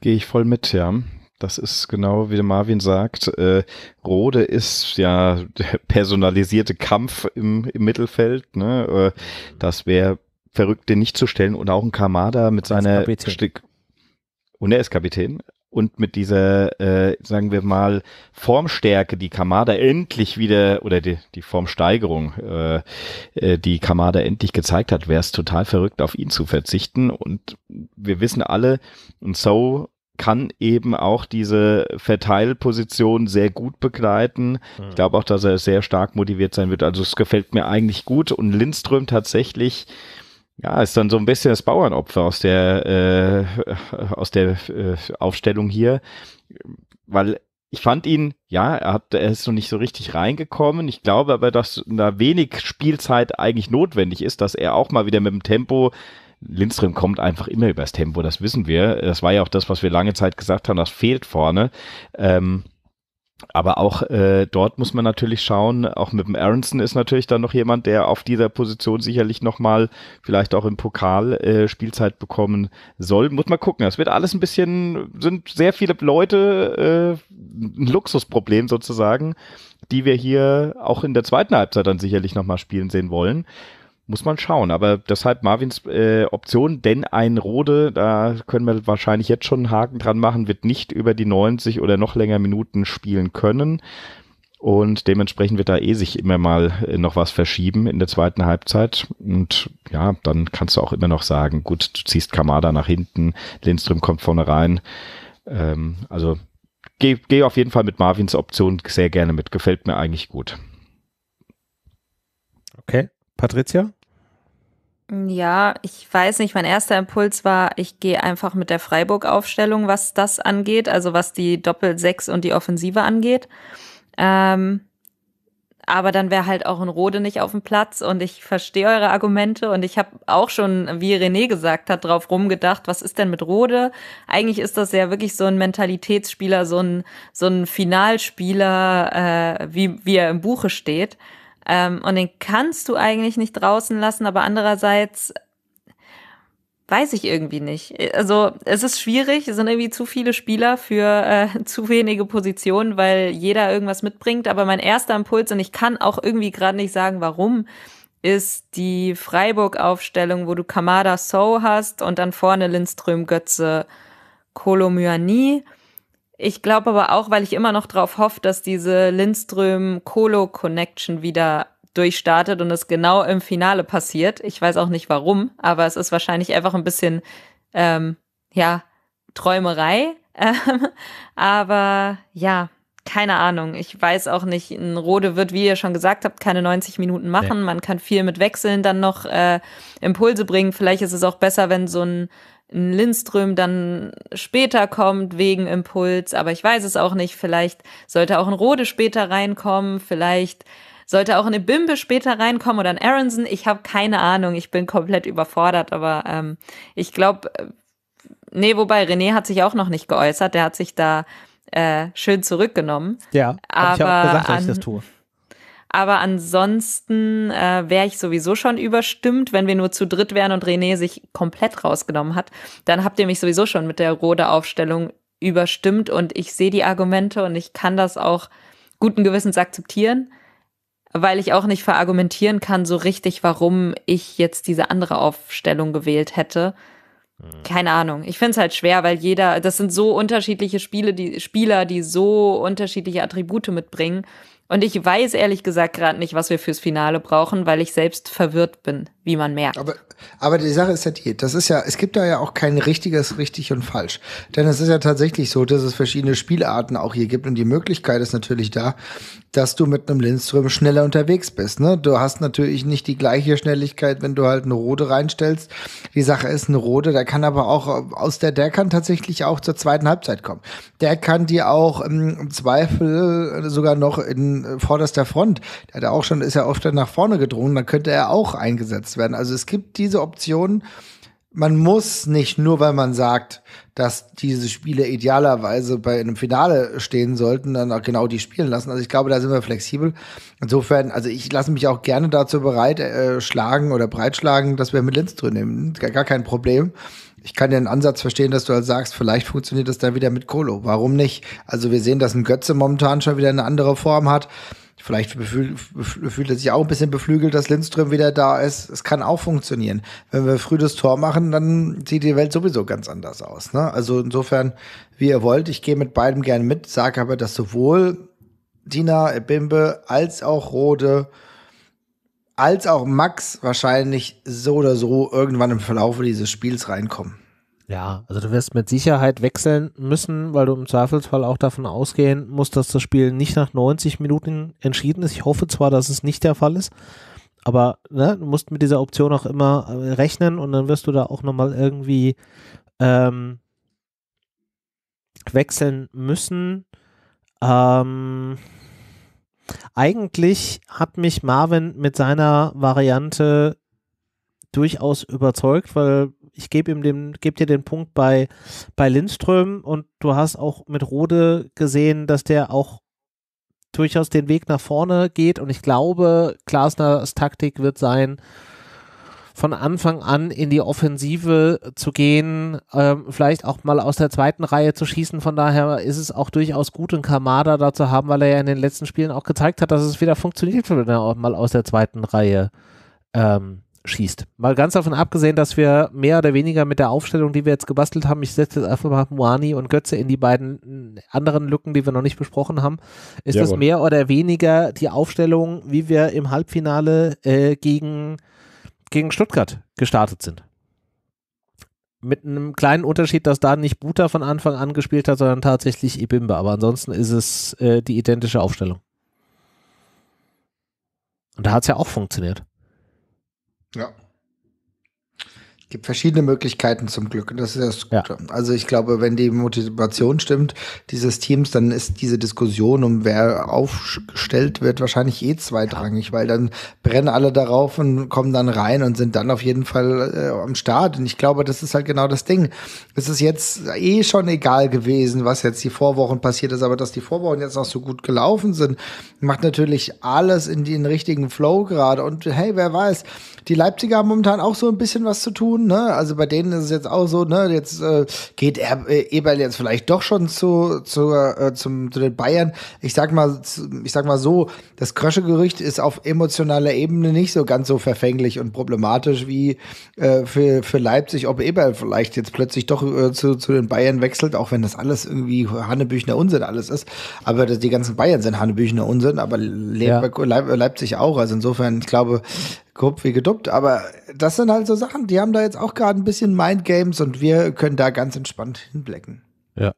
Gehe ich voll mit, ja. Das ist genau wie Marvin sagt. Äh, Rode ist ja der personalisierte Kampf im, im Mittelfeld. Ne? Äh, das wäre verrückt, den nicht zu stellen. Und auch ein Kamada mit seiner Stück. Und er ist Kapitän und mit dieser, äh, sagen wir mal, Formstärke, die Kamada endlich wieder, oder die, die Formsteigerung, äh, äh, die Kamada endlich gezeigt hat, wäre es total verrückt, auf ihn zu verzichten. Und wir wissen alle, und so kann eben auch diese Verteilposition sehr gut begleiten. Ich hm. glaube auch, dass er sehr stark motiviert sein wird. Also es gefällt mir eigentlich gut. Und Lindström tatsächlich, ja, ist dann so ein bisschen das Bauernopfer aus der, äh, aus der äh, Aufstellung hier, weil ich fand ihn, ja, er, hat, er ist noch nicht so richtig reingekommen. Ich glaube aber, dass da wenig Spielzeit eigentlich notwendig ist, dass er auch mal wieder mit dem Tempo Lindström kommt einfach immer übers Tempo, das wissen wir. Das war ja auch das, was wir lange Zeit gesagt haben, das fehlt vorne. Ähm, aber auch äh, dort muss man natürlich schauen, auch mit dem Aronson ist natürlich dann noch jemand, der auf dieser Position sicherlich nochmal vielleicht auch im Pokal äh, Spielzeit bekommen soll. Muss man gucken. Es wird alles ein bisschen, sind sehr viele Leute äh, ein Luxusproblem sozusagen, die wir hier auch in der zweiten Halbzeit dann sicherlich nochmal spielen sehen wollen muss man schauen. Aber deshalb Marvins äh, Option, denn ein Rode, da können wir wahrscheinlich jetzt schon einen Haken dran machen, wird nicht über die 90 oder noch länger Minuten spielen können. Und dementsprechend wird da eh sich immer mal äh, noch was verschieben in der zweiten Halbzeit. Und ja, dann kannst du auch immer noch sagen, gut, du ziehst Kamada nach hinten, Lindström kommt vorne rein. Ähm, also gehe geh auf jeden Fall mit Marvins Option sehr gerne mit. Gefällt mir eigentlich gut. Okay. Patricia? Ja, ich weiß nicht, mein erster Impuls war, ich gehe einfach mit der Freiburg-Aufstellung, was das angeht, also was die Doppel-6 und die Offensive angeht. Ähm, aber dann wäre halt auch ein Rode nicht auf dem Platz und ich verstehe eure Argumente und ich habe auch schon, wie René gesagt hat, drauf rumgedacht, was ist denn mit Rode? Eigentlich ist das ja wirklich so ein Mentalitätsspieler, so ein, so ein Finalspieler, äh, wie, wie er im Buche steht. Ähm, und den kannst du eigentlich nicht draußen lassen, aber andererseits weiß ich irgendwie nicht. Also es ist schwierig, es sind irgendwie zu viele Spieler für äh, zu wenige Positionen, weil jeder irgendwas mitbringt. Aber mein erster Impuls, und ich kann auch irgendwie gerade nicht sagen, warum, ist die Freiburg-Aufstellung, wo du Kamada So hast und dann vorne Lindström, Götze, Kolomyani. Ich glaube aber auch, weil ich immer noch drauf hoffe, dass diese Lindström-Kolo-Connection wieder durchstartet und es genau im Finale passiert. Ich weiß auch nicht warum, aber es ist wahrscheinlich einfach ein bisschen, ähm, ja, Träumerei. Ähm, aber ja, keine Ahnung. Ich weiß auch nicht. Ein Rode wird, wie ihr schon gesagt habt, keine 90 Minuten machen. Nee. Man kann viel mit Wechseln dann noch äh, Impulse bringen. Vielleicht ist es auch besser, wenn so ein ein Lindström dann später kommt wegen Impuls, aber ich weiß es auch nicht. Vielleicht sollte auch ein Rode später reinkommen, vielleicht sollte auch eine Bimbe später reinkommen oder ein Aronson. Ich habe keine Ahnung, ich bin komplett überfordert, aber ähm, ich glaube, äh, nee, wobei René hat sich auch noch nicht geäußert, der hat sich da äh, schön zurückgenommen. Ja, aber hab ich auch gesagt, dass ich das tue. Aber ansonsten äh, wäre ich sowieso schon überstimmt, wenn wir nur zu dritt wären und René sich komplett rausgenommen hat. Dann habt ihr mich sowieso schon mit der Rode-Aufstellung überstimmt und ich sehe die Argumente und ich kann das auch guten Gewissens akzeptieren, weil ich auch nicht verargumentieren kann so richtig, warum ich jetzt diese andere Aufstellung gewählt hätte. Hm. Keine Ahnung. Ich finde es halt schwer, weil jeder, das sind so unterschiedliche Spiele, die Spieler, die so unterschiedliche Attribute mitbringen und ich weiß ehrlich gesagt gerade nicht, was wir fürs Finale brauchen, weil ich selbst verwirrt bin wie man merkt. Aber, aber die Sache ist ja die, das ist ja, es gibt da ja auch kein richtiges, richtig und falsch. Denn es ist ja tatsächlich so, dass es verschiedene Spielarten auch hier gibt und die Möglichkeit ist natürlich da, dass du mit einem Lindström schneller unterwegs bist. Ne? Du hast natürlich nicht die gleiche Schnelligkeit, wenn du halt eine Rode reinstellst. Die Sache ist, eine Rode, der kann aber auch aus der, der kann tatsächlich auch zur zweiten Halbzeit kommen. Der kann dir auch im Zweifel sogar noch in vorderster Front, der hat auch schon, ist ja oft nach vorne gedrungen, dann könnte er auch eingesetzt zu werden. Also es gibt diese Optionen. Man muss nicht nur, weil man sagt, dass diese Spiele idealerweise bei einem Finale stehen sollten, dann auch genau die spielen lassen. Also ich glaube, da sind wir flexibel. Insofern, also ich lasse mich auch gerne dazu bereit äh, schlagen oder breitschlagen, dass wir mit Linz drin nehmen. Gar, gar kein Problem ich kann den Ansatz verstehen, dass du halt sagst, vielleicht funktioniert das dann wieder mit Kolo. Warum nicht? Also wir sehen, dass ein Götze momentan schon wieder eine andere Form hat. Vielleicht fühlt er sich auch ein bisschen beflügelt, dass Lindström wieder da ist. Es kann auch funktionieren. Wenn wir früh das Tor machen, dann sieht die Welt sowieso ganz anders aus. Ne? Also insofern, wie ihr wollt, ich gehe mit beidem gerne mit, sage aber, dass sowohl Dina Bimbe als auch Rode als auch Max wahrscheinlich so oder so irgendwann im Verlauf dieses Spiels reinkommen. Ja, also du wirst mit Sicherheit wechseln müssen, weil du im Zweifelsfall auch davon ausgehen musst, dass das Spiel nicht nach 90 Minuten entschieden ist. Ich hoffe zwar, dass es nicht der Fall ist, aber ne, du musst mit dieser Option auch immer äh, rechnen und dann wirst du da auch nochmal irgendwie ähm, wechseln müssen. Ähm, eigentlich hat mich Marvin mit seiner Variante durchaus überzeugt, weil ich gebe ihm den, gebe dir den Punkt bei, bei Lindström und du hast auch mit Rode gesehen, dass der auch durchaus den Weg nach vorne geht und ich glaube, Glasners Taktik wird sein, von Anfang an in die Offensive zu gehen, ähm, vielleicht auch mal aus der zweiten Reihe zu schießen. Von daher ist es auch durchaus gut, einen Kamada da zu haben, weil er ja in den letzten Spielen auch gezeigt hat, dass es wieder funktioniert, wenn er auch mal aus der zweiten Reihe ähm, schießt. Mal ganz davon abgesehen, dass wir mehr oder weniger mit der Aufstellung, die wir jetzt gebastelt haben, ich setze jetzt einfach mal Moani und Götze in die beiden äh, anderen Lücken, die wir noch nicht besprochen haben, ist Jawohl. das mehr oder weniger die Aufstellung, wie wir im Halbfinale äh, gegen, gegen Stuttgart gestartet sind. Mit einem kleinen Unterschied, dass da nicht Buta von Anfang an gespielt hat, sondern tatsächlich Ibimbe. Aber ansonsten ist es äh, die identische Aufstellung. Und da hat es ja auch funktioniert. Ja. Es gibt verschiedene Möglichkeiten zum Glück. das ist das Gute. Ja. Also ich glaube, wenn die Motivation stimmt dieses Teams, dann ist diese Diskussion um wer aufgestellt wird wahrscheinlich eh zweitrangig, ja. weil dann brennen alle darauf und kommen dann rein und sind dann auf jeden Fall äh, am Start. Und ich glaube, das ist halt genau das Ding. Es ist jetzt eh schon egal gewesen, was jetzt die Vorwochen passiert ist, aber dass die Vorwochen jetzt noch so gut gelaufen sind, macht natürlich alles in den richtigen Flow gerade. Und hey, wer weiß, die Leipziger haben momentan auch so ein bisschen was zu tun. Ne? Also bei denen ist es jetzt auch so, ne? jetzt äh, geht er, äh, Eberl jetzt vielleicht doch schon zu, zu, äh, zum, zu den Bayern. Ich sag mal, ich sag mal so, das Krösche-Gerücht ist auf emotionaler Ebene nicht so ganz so verfänglich und problematisch wie äh, für, für Leipzig, ob Eberl vielleicht jetzt plötzlich doch äh, zu, zu den Bayern wechselt, auch wenn das alles irgendwie Hannebüchner Unsinn alles ist. Aber die ganzen Bayern sind Hannebüchner Unsinn, aber Leipzig, ja. Leipzig auch. Also insofern, ich glaube, Grob wie geduppt. Aber das sind halt so Sachen, die haben da jetzt auch gerade ein bisschen Mindgames und wir können da ganz entspannt hinblicken. Ja.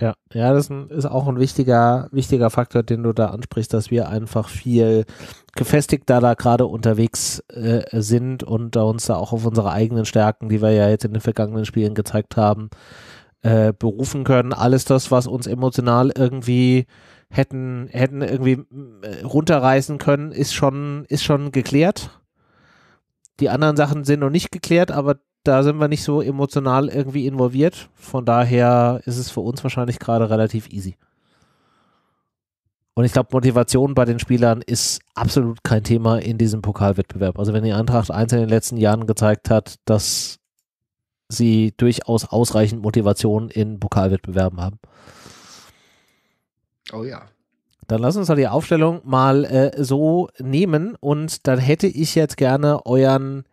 Ja, ja, das ist auch ein wichtiger, wichtiger Faktor, den du da ansprichst, dass wir einfach viel gefestigter da gerade unterwegs äh, sind und da uns da auch auf unsere eigenen Stärken, die wir ja jetzt in den vergangenen Spielen gezeigt haben, äh, berufen können. Alles das, was uns emotional irgendwie hätten, hätten irgendwie äh, runterreißen können, ist schon, ist schon geklärt. Die anderen Sachen sind noch nicht geklärt, aber da sind wir nicht so emotional irgendwie involviert. Von daher ist es für uns wahrscheinlich gerade relativ easy. Und ich glaube, Motivation bei den Spielern ist absolut kein Thema in diesem Pokalwettbewerb. Also wenn die Eintracht eins in den letzten Jahren gezeigt hat, dass sie durchaus ausreichend Motivation in Pokalwettbewerben haben. Oh ja. Dann lass uns doch die Aufstellung mal äh, so nehmen und dann hätte ich jetzt gerne euren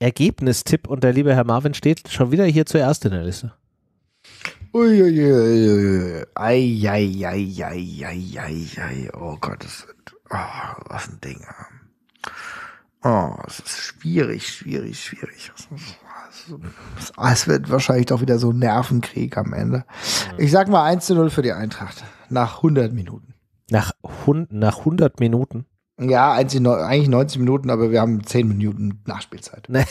Ergebnistipp und der liebe Herr Marvin steht schon wieder hier zuerst in der Liste. Uiuiui. Ei, Oh Gott, das, oh, was ein Ding. Oh, es ist schwierig, schwierig, schwierig. Es wird wahrscheinlich doch wieder so ein Nervenkrieg am Ende. Ich sag mal 1 zu 0 für die Eintracht nach 100 Minuten. Nach, nach 100 Minuten? Ja, eigentlich 90 Minuten, aber wir haben 10 Minuten Nachspielzeit. Ne.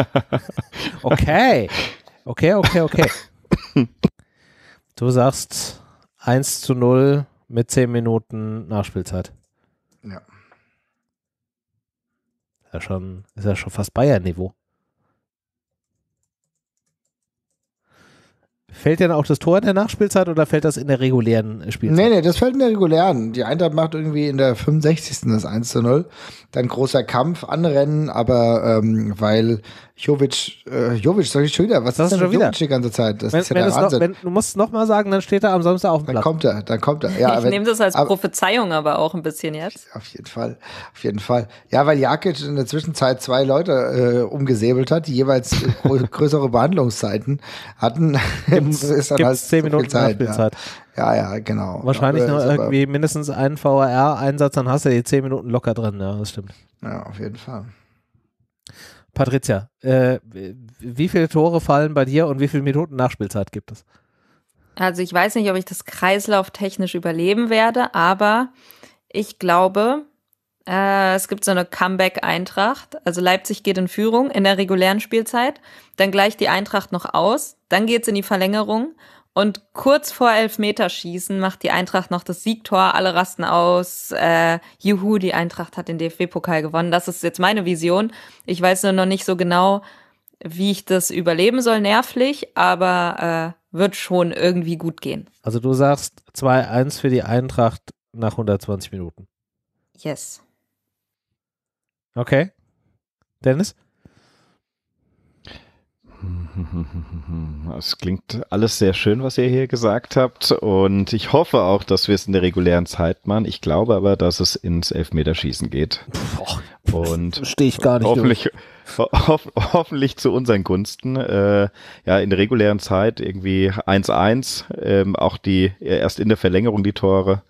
okay. Okay, okay, okay. Du sagst 1 zu 0 mit 10 Minuten Nachspielzeit. Ja. Ist ja schon, ist ja schon fast Bayern-Niveau. Fällt denn auch das Tor in der Nachspielzeit oder fällt das in der regulären äh, Spielzeit? Nee, nee, das fällt in der regulären. Die Eintracht macht irgendwie in der 65. das 1 zu 0. Dann großer Kampf, Anrennen, aber ähm, weil Jovic, äh, Jovic, sag ich schon wieder. Was das ist denn schon mit Jovic die ganze Zeit? Das wenn, ist ja der Wahnsinn. Noch, wenn, du musst es nochmal sagen, dann steht er am Samstag auf dem Platz. Dann kommt er, dann kommt er. Ja, ich wenn, nehme das als aber, Prophezeiung aber auch ein bisschen jetzt. Auf jeden Fall, auf jeden Fall. Ja, weil Jakic in der Zwischenzeit zwei Leute äh, umgesäbelt hat, die jeweils äh, größere Behandlungszeiten hatten. Gibt's, ist dann gibt's halt zehn so Minuten Zeit, Nachspielzeit. Ja. ja. ja, genau. Wahrscheinlich aber, noch irgendwie mindestens einen VAR-Einsatz, dann hast du die zehn Minuten locker drin. Ja, das stimmt. Ja, auf jeden Fall. Patricia, äh, wie viele Tore fallen bei dir und wie viele Minuten Nachspielzeit gibt es? Also ich weiß nicht, ob ich das Kreislauf technisch überleben werde, aber ich glaube, äh, es gibt so eine Comeback-Eintracht. Also Leipzig geht in Führung in der regulären Spielzeit, dann gleicht die Eintracht noch aus, dann geht es in die Verlängerung und kurz vor Elfmeterschießen macht die Eintracht noch das Siegtor, alle rasten aus. Äh, juhu, die Eintracht hat den DFB-Pokal gewonnen. Das ist jetzt meine Vision. Ich weiß nur noch nicht so genau, wie ich das überleben soll, nervlich, aber äh, wird schon irgendwie gut gehen. Also du sagst 2-1 für die Eintracht nach 120 Minuten. Yes. Okay. Dennis? Es klingt alles sehr schön, was ihr hier gesagt habt. Und ich hoffe auch, dass wir es in der regulären Zeit machen. Ich glaube aber, dass es ins Elfmeterschießen geht. und stehe ich gar nicht. Hoffentlich, ho hoffentlich zu unseren Gunsten. Äh, ja, in der regulären Zeit irgendwie 1-1. Äh, auch die erst in der Verlängerung die Tore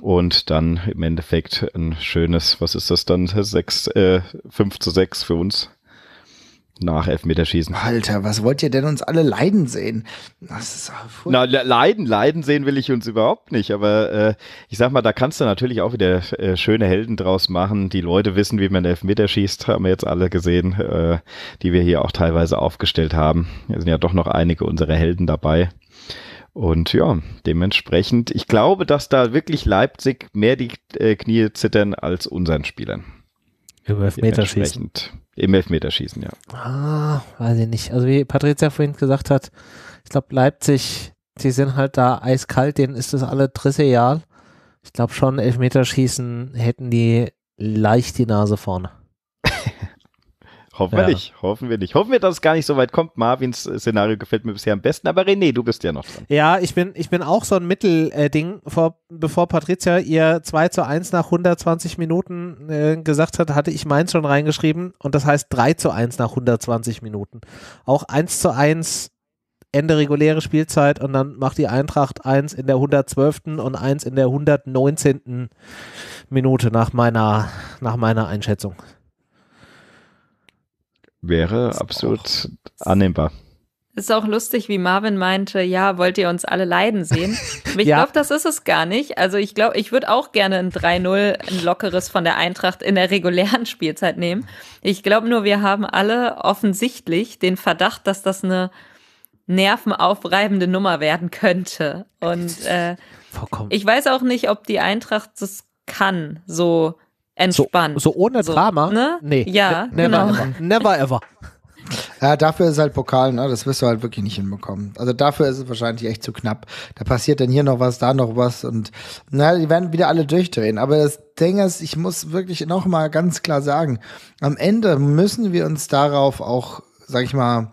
und dann im Endeffekt ein schönes, was ist das dann, 6, äh, 5 zu 6 für uns nach Elfmeterschießen. Alter, was wollt ihr denn uns alle leiden sehen? Das ist Na, leiden, leiden sehen will ich uns überhaupt nicht, aber äh, ich sag mal, da kannst du natürlich auch wieder äh, schöne Helden draus machen. Die Leute wissen, wie man Elfmeter schießt, haben wir jetzt alle gesehen, äh, die wir hier auch teilweise aufgestellt haben. Es sind ja doch noch einige unserer Helden dabei. Und ja, dementsprechend, ich glaube, dass da wirklich Leipzig mehr die äh, Knie zittern als unseren Spielern. Über Elfmeterschießen. Im Elfmeterschießen, ja. Ah, weiß ich nicht. Also wie Patricia vorhin gesagt hat, ich glaube Leipzig, die sind halt da eiskalt, denen ist das alle dritte Ich glaube schon, Elfmeterschießen hätten die leicht die Nase vorne. Hoffen ja. wir nicht, hoffen wir nicht. Hoffen wir, dass es gar nicht so weit kommt. Marvins äh, Szenario gefällt mir bisher am besten, aber René, du bist ja noch dran. Ja, ich bin, ich bin auch so ein Mittelding. Äh, bevor Patricia ihr 2 zu 1 nach 120 Minuten äh, gesagt hat, hatte ich meins schon reingeschrieben und das heißt 3 zu 1 nach 120 Minuten. Auch 1 zu 1 Ende reguläre Spielzeit und dann macht die Eintracht 1 in der 112. und 1 in der 119. Minute nach meiner, nach meiner Einschätzung wäre ist absolut annehmbar. Ist auch lustig, wie Marvin meinte, ja, wollt ihr uns alle leiden sehen? Aber ich ja. glaube, das ist es gar nicht. Also ich glaube, ich würde auch gerne ein 3-0, ein lockeres von der Eintracht in der regulären Spielzeit nehmen. Ich glaube nur, wir haben alle offensichtlich den Verdacht, dass das eine nervenaufreibende Nummer werden könnte. Und äh, ich weiß auch nicht, ob die Eintracht das kann, so entspannt. So, so ohne so, Drama? Ne? Nee. Ja, ne never genau. ever. Never ever. Ja, dafür ist halt Pokal, ne? Das wirst du halt wirklich nicht hinbekommen. Also dafür ist es wahrscheinlich echt zu knapp. Da passiert dann hier noch was, da noch was und na, die werden wieder alle durchdrehen. Aber das Ding ist, ich muss wirklich noch mal ganz klar sagen: Am Ende müssen wir uns darauf auch, sag ich mal,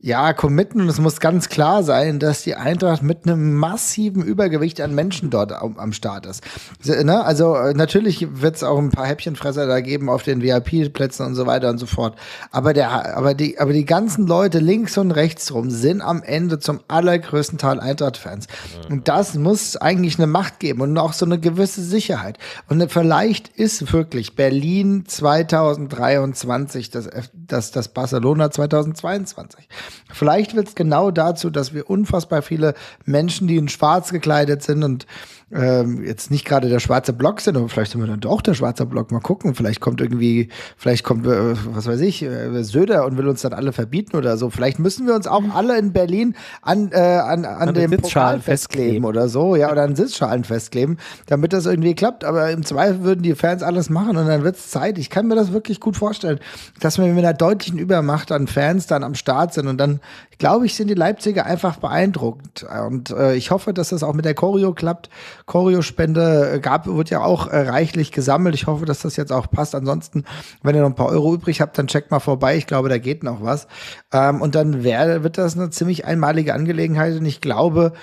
ja, committen. Es muss ganz klar sein, dass die Eintracht mit einem massiven Übergewicht an Menschen dort am, Start ist. Ne? Also äh, natürlich wird es auch ein paar Häppchenfresser da geben auf den VIP-Plätzen und so weiter und so fort. Aber, der, aber, die, aber die ganzen Leute links und rechts rum sind am Ende zum allergrößten Teil Eintracht-Fans. Und das muss eigentlich eine Macht geben und auch so eine gewisse Sicherheit. Und vielleicht ist wirklich Berlin 2023 das, das, das Barcelona 2022. Vielleicht wird es genau dazu, dass wir unfassbar viele Menschen, die in Schwarz gekleidet sind und ähm, jetzt nicht gerade der schwarze Block sind, aber vielleicht sind wir dann doch der schwarze Block. Mal gucken, vielleicht kommt irgendwie, vielleicht kommt, äh, was weiß ich, äh, Söder und will uns dann alle verbieten oder so. Vielleicht müssen wir uns auch alle in Berlin an, äh, an, an, an dem Pokal festkleben oder so, ja, oder an Sitzschalen festkleben, damit das irgendwie klappt. Aber im Zweifel würden die Fans alles machen und dann wird's Zeit. Ich kann mir das wirklich gut vorstellen, dass wir mit einer deutlichen Übermacht an Fans dann am Start sind und dann, glaube ich, sind die Leipziger einfach beeindruckt. Und äh, ich hoffe, dass das auch mit der Choreo klappt Choreospende äh, gab, wird ja auch äh, reichlich gesammelt. Ich hoffe, dass das jetzt auch passt. Ansonsten, wenn ihr noch ein paar Euro übrig habt, dann checkt mal vorbei. Ich glaube, da geht noch was. Ähm, und dann wär, wird das eine ziemlich einmalige Angelegenheit. Und ich glaube,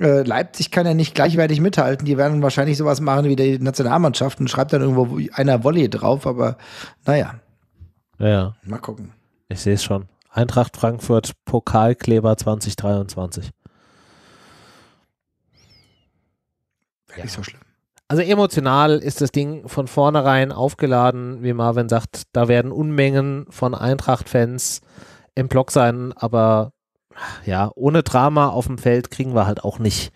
äh, Leipzig kann ja nicht gleichwertig mithalten. Die werden wahrscheinlich sowas machen wie die Nationalmannschaft und schreibt dann irgendwo einer Volley drauf, aber naja. Ja. Mal gucken. Ich sehe es schon. Eintracht Frankfurt Pokalkleber 2023. Wäre ja. nicht so schlimm. Also emotional ist das Ding von vornherein aufgeladen, wie Marvin sagt, da werden Unmengen von Eintracht-Fans im Block sein, aber ja, ohne Drama auf dem Feld kriegen wir halt auch nicht,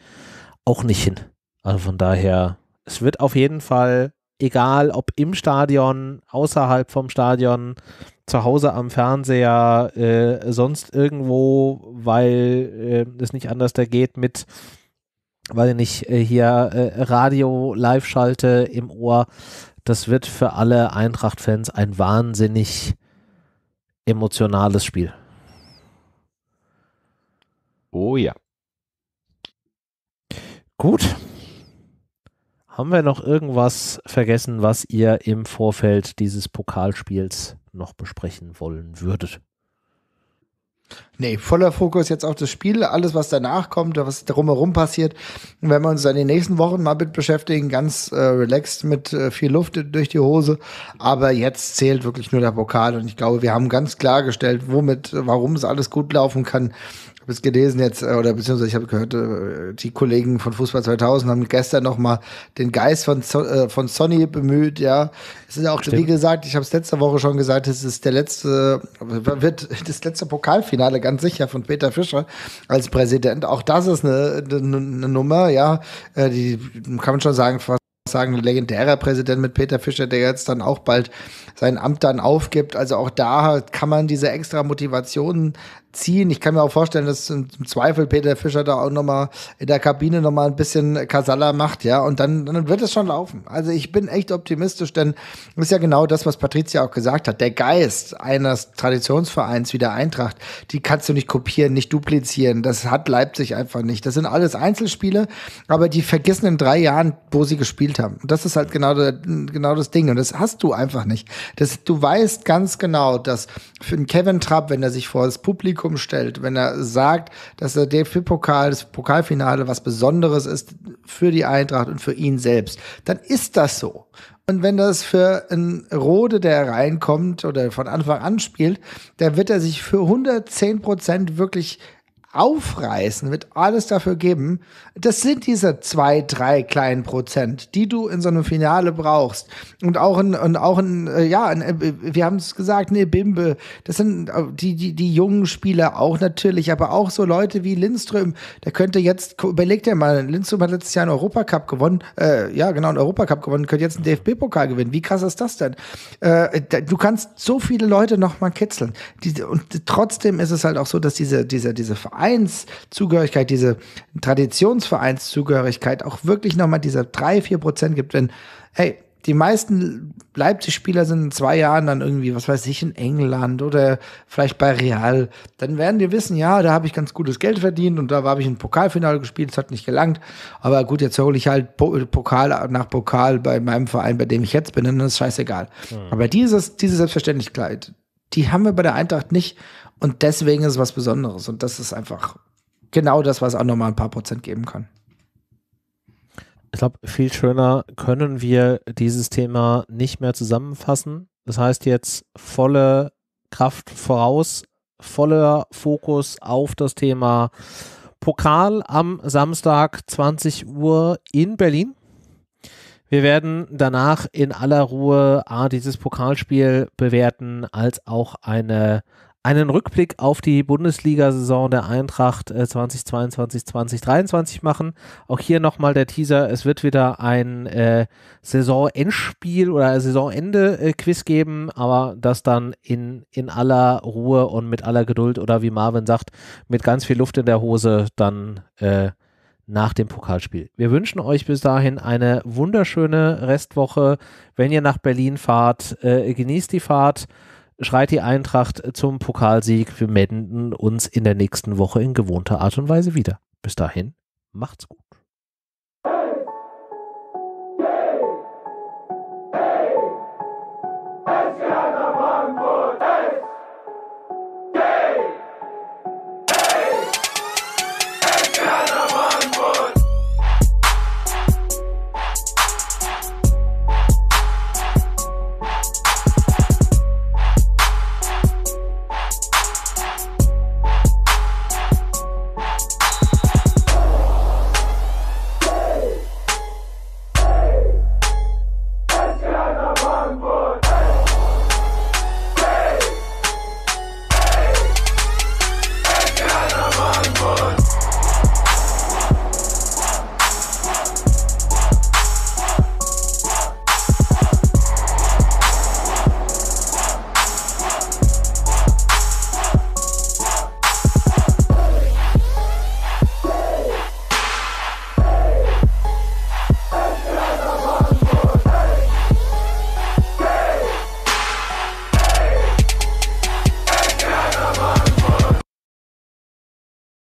auch nicht hin. Also von daher, es wird auf jeden Fall, egal ob im Stadion, außerhalb vom Stadion, zu Hause am Fernseher, äh, sonst irgendwo, weil äh, es nicht anders da geht mit weil ich nicht, äh, hier äh, Radio live schalte im Ohr. Das wird für alle Eintracht-Fans ein wahnsinnig emotionales Spiel. Oh ja. Gut. Haben wir noch irgendwas vergessen, was ihr im Vorfeld dieses Pokalspiels noch besprechen wollen würdet? Nee, voller Fokus jetzt auf das Spiel, alles, was danach kommt, was drumherum passiert. Und wenn wir uns dann in den nächsten Wochen mal mit beschäftigen, ganz äh, relaxed mit äh, viel Luft durch die Hose. Aber jetzt zählt wirklich nur der Pokal und ich glaube, wir haben ganz klargestellt, womit, warum es alles gut laufen kann habe es gelesen jetzt, äh, oder beziehungsweise ich habe gehört, äh, die Kollegen von Fußball 2000 haben gestern nochmal den Geist von, äh, von Sonny bemüht, ja. Es ist auch, Stimmt. wie gesagt, ich habe es letzte Woche schon gesagt, es ist der letzte, wird das letzte Pokalfinale ganz sicher von Peter Fischer als Präsident. Auch das ist eine, eine, eine Nummer, ja. Die kann man schon sagen, fast sagen, legendärer Präsident mit Peter Fischer, der jetzt dann auch bald sein Amt dann aufgibt. Also auch da kann man diese extra Motivationen ziehen. Ich kann mir auch vorstellen, dass im Zweifel Peter Fischer da auch nochmal in der Kabine nochmal ein bisschen Kasala macht, ja, und dann, dann wird es schon laufen. Also ich bin echt optimistisch, denn ist ja genau das, was Patricia auch gesagt hat. Der Geist eines Traditionsvereins wie der Eintracht, die kannst du nicht kopieren, nicht duplizieren. Das hat Leipzig einfach nicht. Das sind alles Einzelspiele, aber die vergessen in drei Jahren, wo sie gespielt haben. Und das ist halt genau, der, genau das Ding. Und das hast du einfach nicht. Das, du weißt ganz genau, dass für einen Kevin Trapp, wenn er sich vor das Publikum Publikum stellt, wenn er sagt, dass der DFB-Pokal, das Pokalfinale was Besonderes ist für die Eintracht und für ihn selbst, dann ist das so. Und wenn das für einen Rode, der reinkommt oder von Anfang an spielt, dann wird er sich für 110 Prozent wirklich aufreißen, wird alles dafür geben. Das sind diese zwei, drei kleinen Prozent, die du in so einem Finale brauchst. Und auch in, und auch in, äh, ja, in, äh, wir haben es gesagt, ne, Bimbe, das sind äh, die, die, die jungen Spieler auch natürlich, aber auch so Leute wie Lindström, der könnte jetzt, überleg dir mal, Lindström hat letztes Jahr einen Europacup gewonnen, äh, ja, genau, einen Europacup gewonnen, könnte jetzt einen DFB-Pokal gewinnen. Wie krass ist das denn? Äh, du kannst so viele Leute nochmal kitzeln. Die, und trotzdem ist es halt auch so, dass diese, diese, diese Vereine Vereinszugehörigkeit, diese Traditionsvereinszugehörigkeit auch wirklich nochmal diese drei, vier Prozent gibt. Wenn, hey, die meisten Leipzig-Spieler sind in zwei Jahren dann irgendwie, was weiß ich, in England oder vielleicht bei Real. Dann werden die wissen, ja, da habe ich ganz gutes Geld verdient und da habe ich ein Pokalfinale gespielt, es hat nicht gelangt. Aber gut, jetzt hole ich halt Pokal nach Pokal bei meinem Verein, bei dem ich jetzt bin, dann ist es scheißegal. Mhm. Aber dieses, diese Selbstverständlichkeit, die haben wir bei der Eintracht nicht. Und deswegen ist es was Besonderes. Und das ist einfach genau das, was auch nochmal ein paar Prozent geben kann. Ich glaube, viel schöner können wir dieses Thema nicht mehr zusammenfassen. Das heißt jetzt volle Kraft voraus, voller Fokus auf das Thema Pokal am Samstag 20 Uhr in Berlin. Wir werden danach in aller Ruhe A, dieses Pokalspiel bewerten, als auch eine, einen Rückblick auf die Bundesliga-Saison der Eintracht 2022, äh, 2023 machen. Auch hier nochmal der Teaser, es wird wieder ein äh, Saisonendspiel oder Saisonende-Quiz äh, geben, aber das dann in, in aller Ruhe und mit aller Geduld oder wie Marvin sagt, mit ganz viel Luft in der Hose dann äh, nach dem Pokalspiel. Wir wünschen euch bis dahin eine wunderschöne Restwoche. Wenn ihr nach Berlin fahrt, äh, genießt die Fahrt, schreit die Eintracht zum Pokalsieg. Wir melden uns in der nächsten Woche in gewohnter Art und Weise wieder. Bis dahin, macht's gut.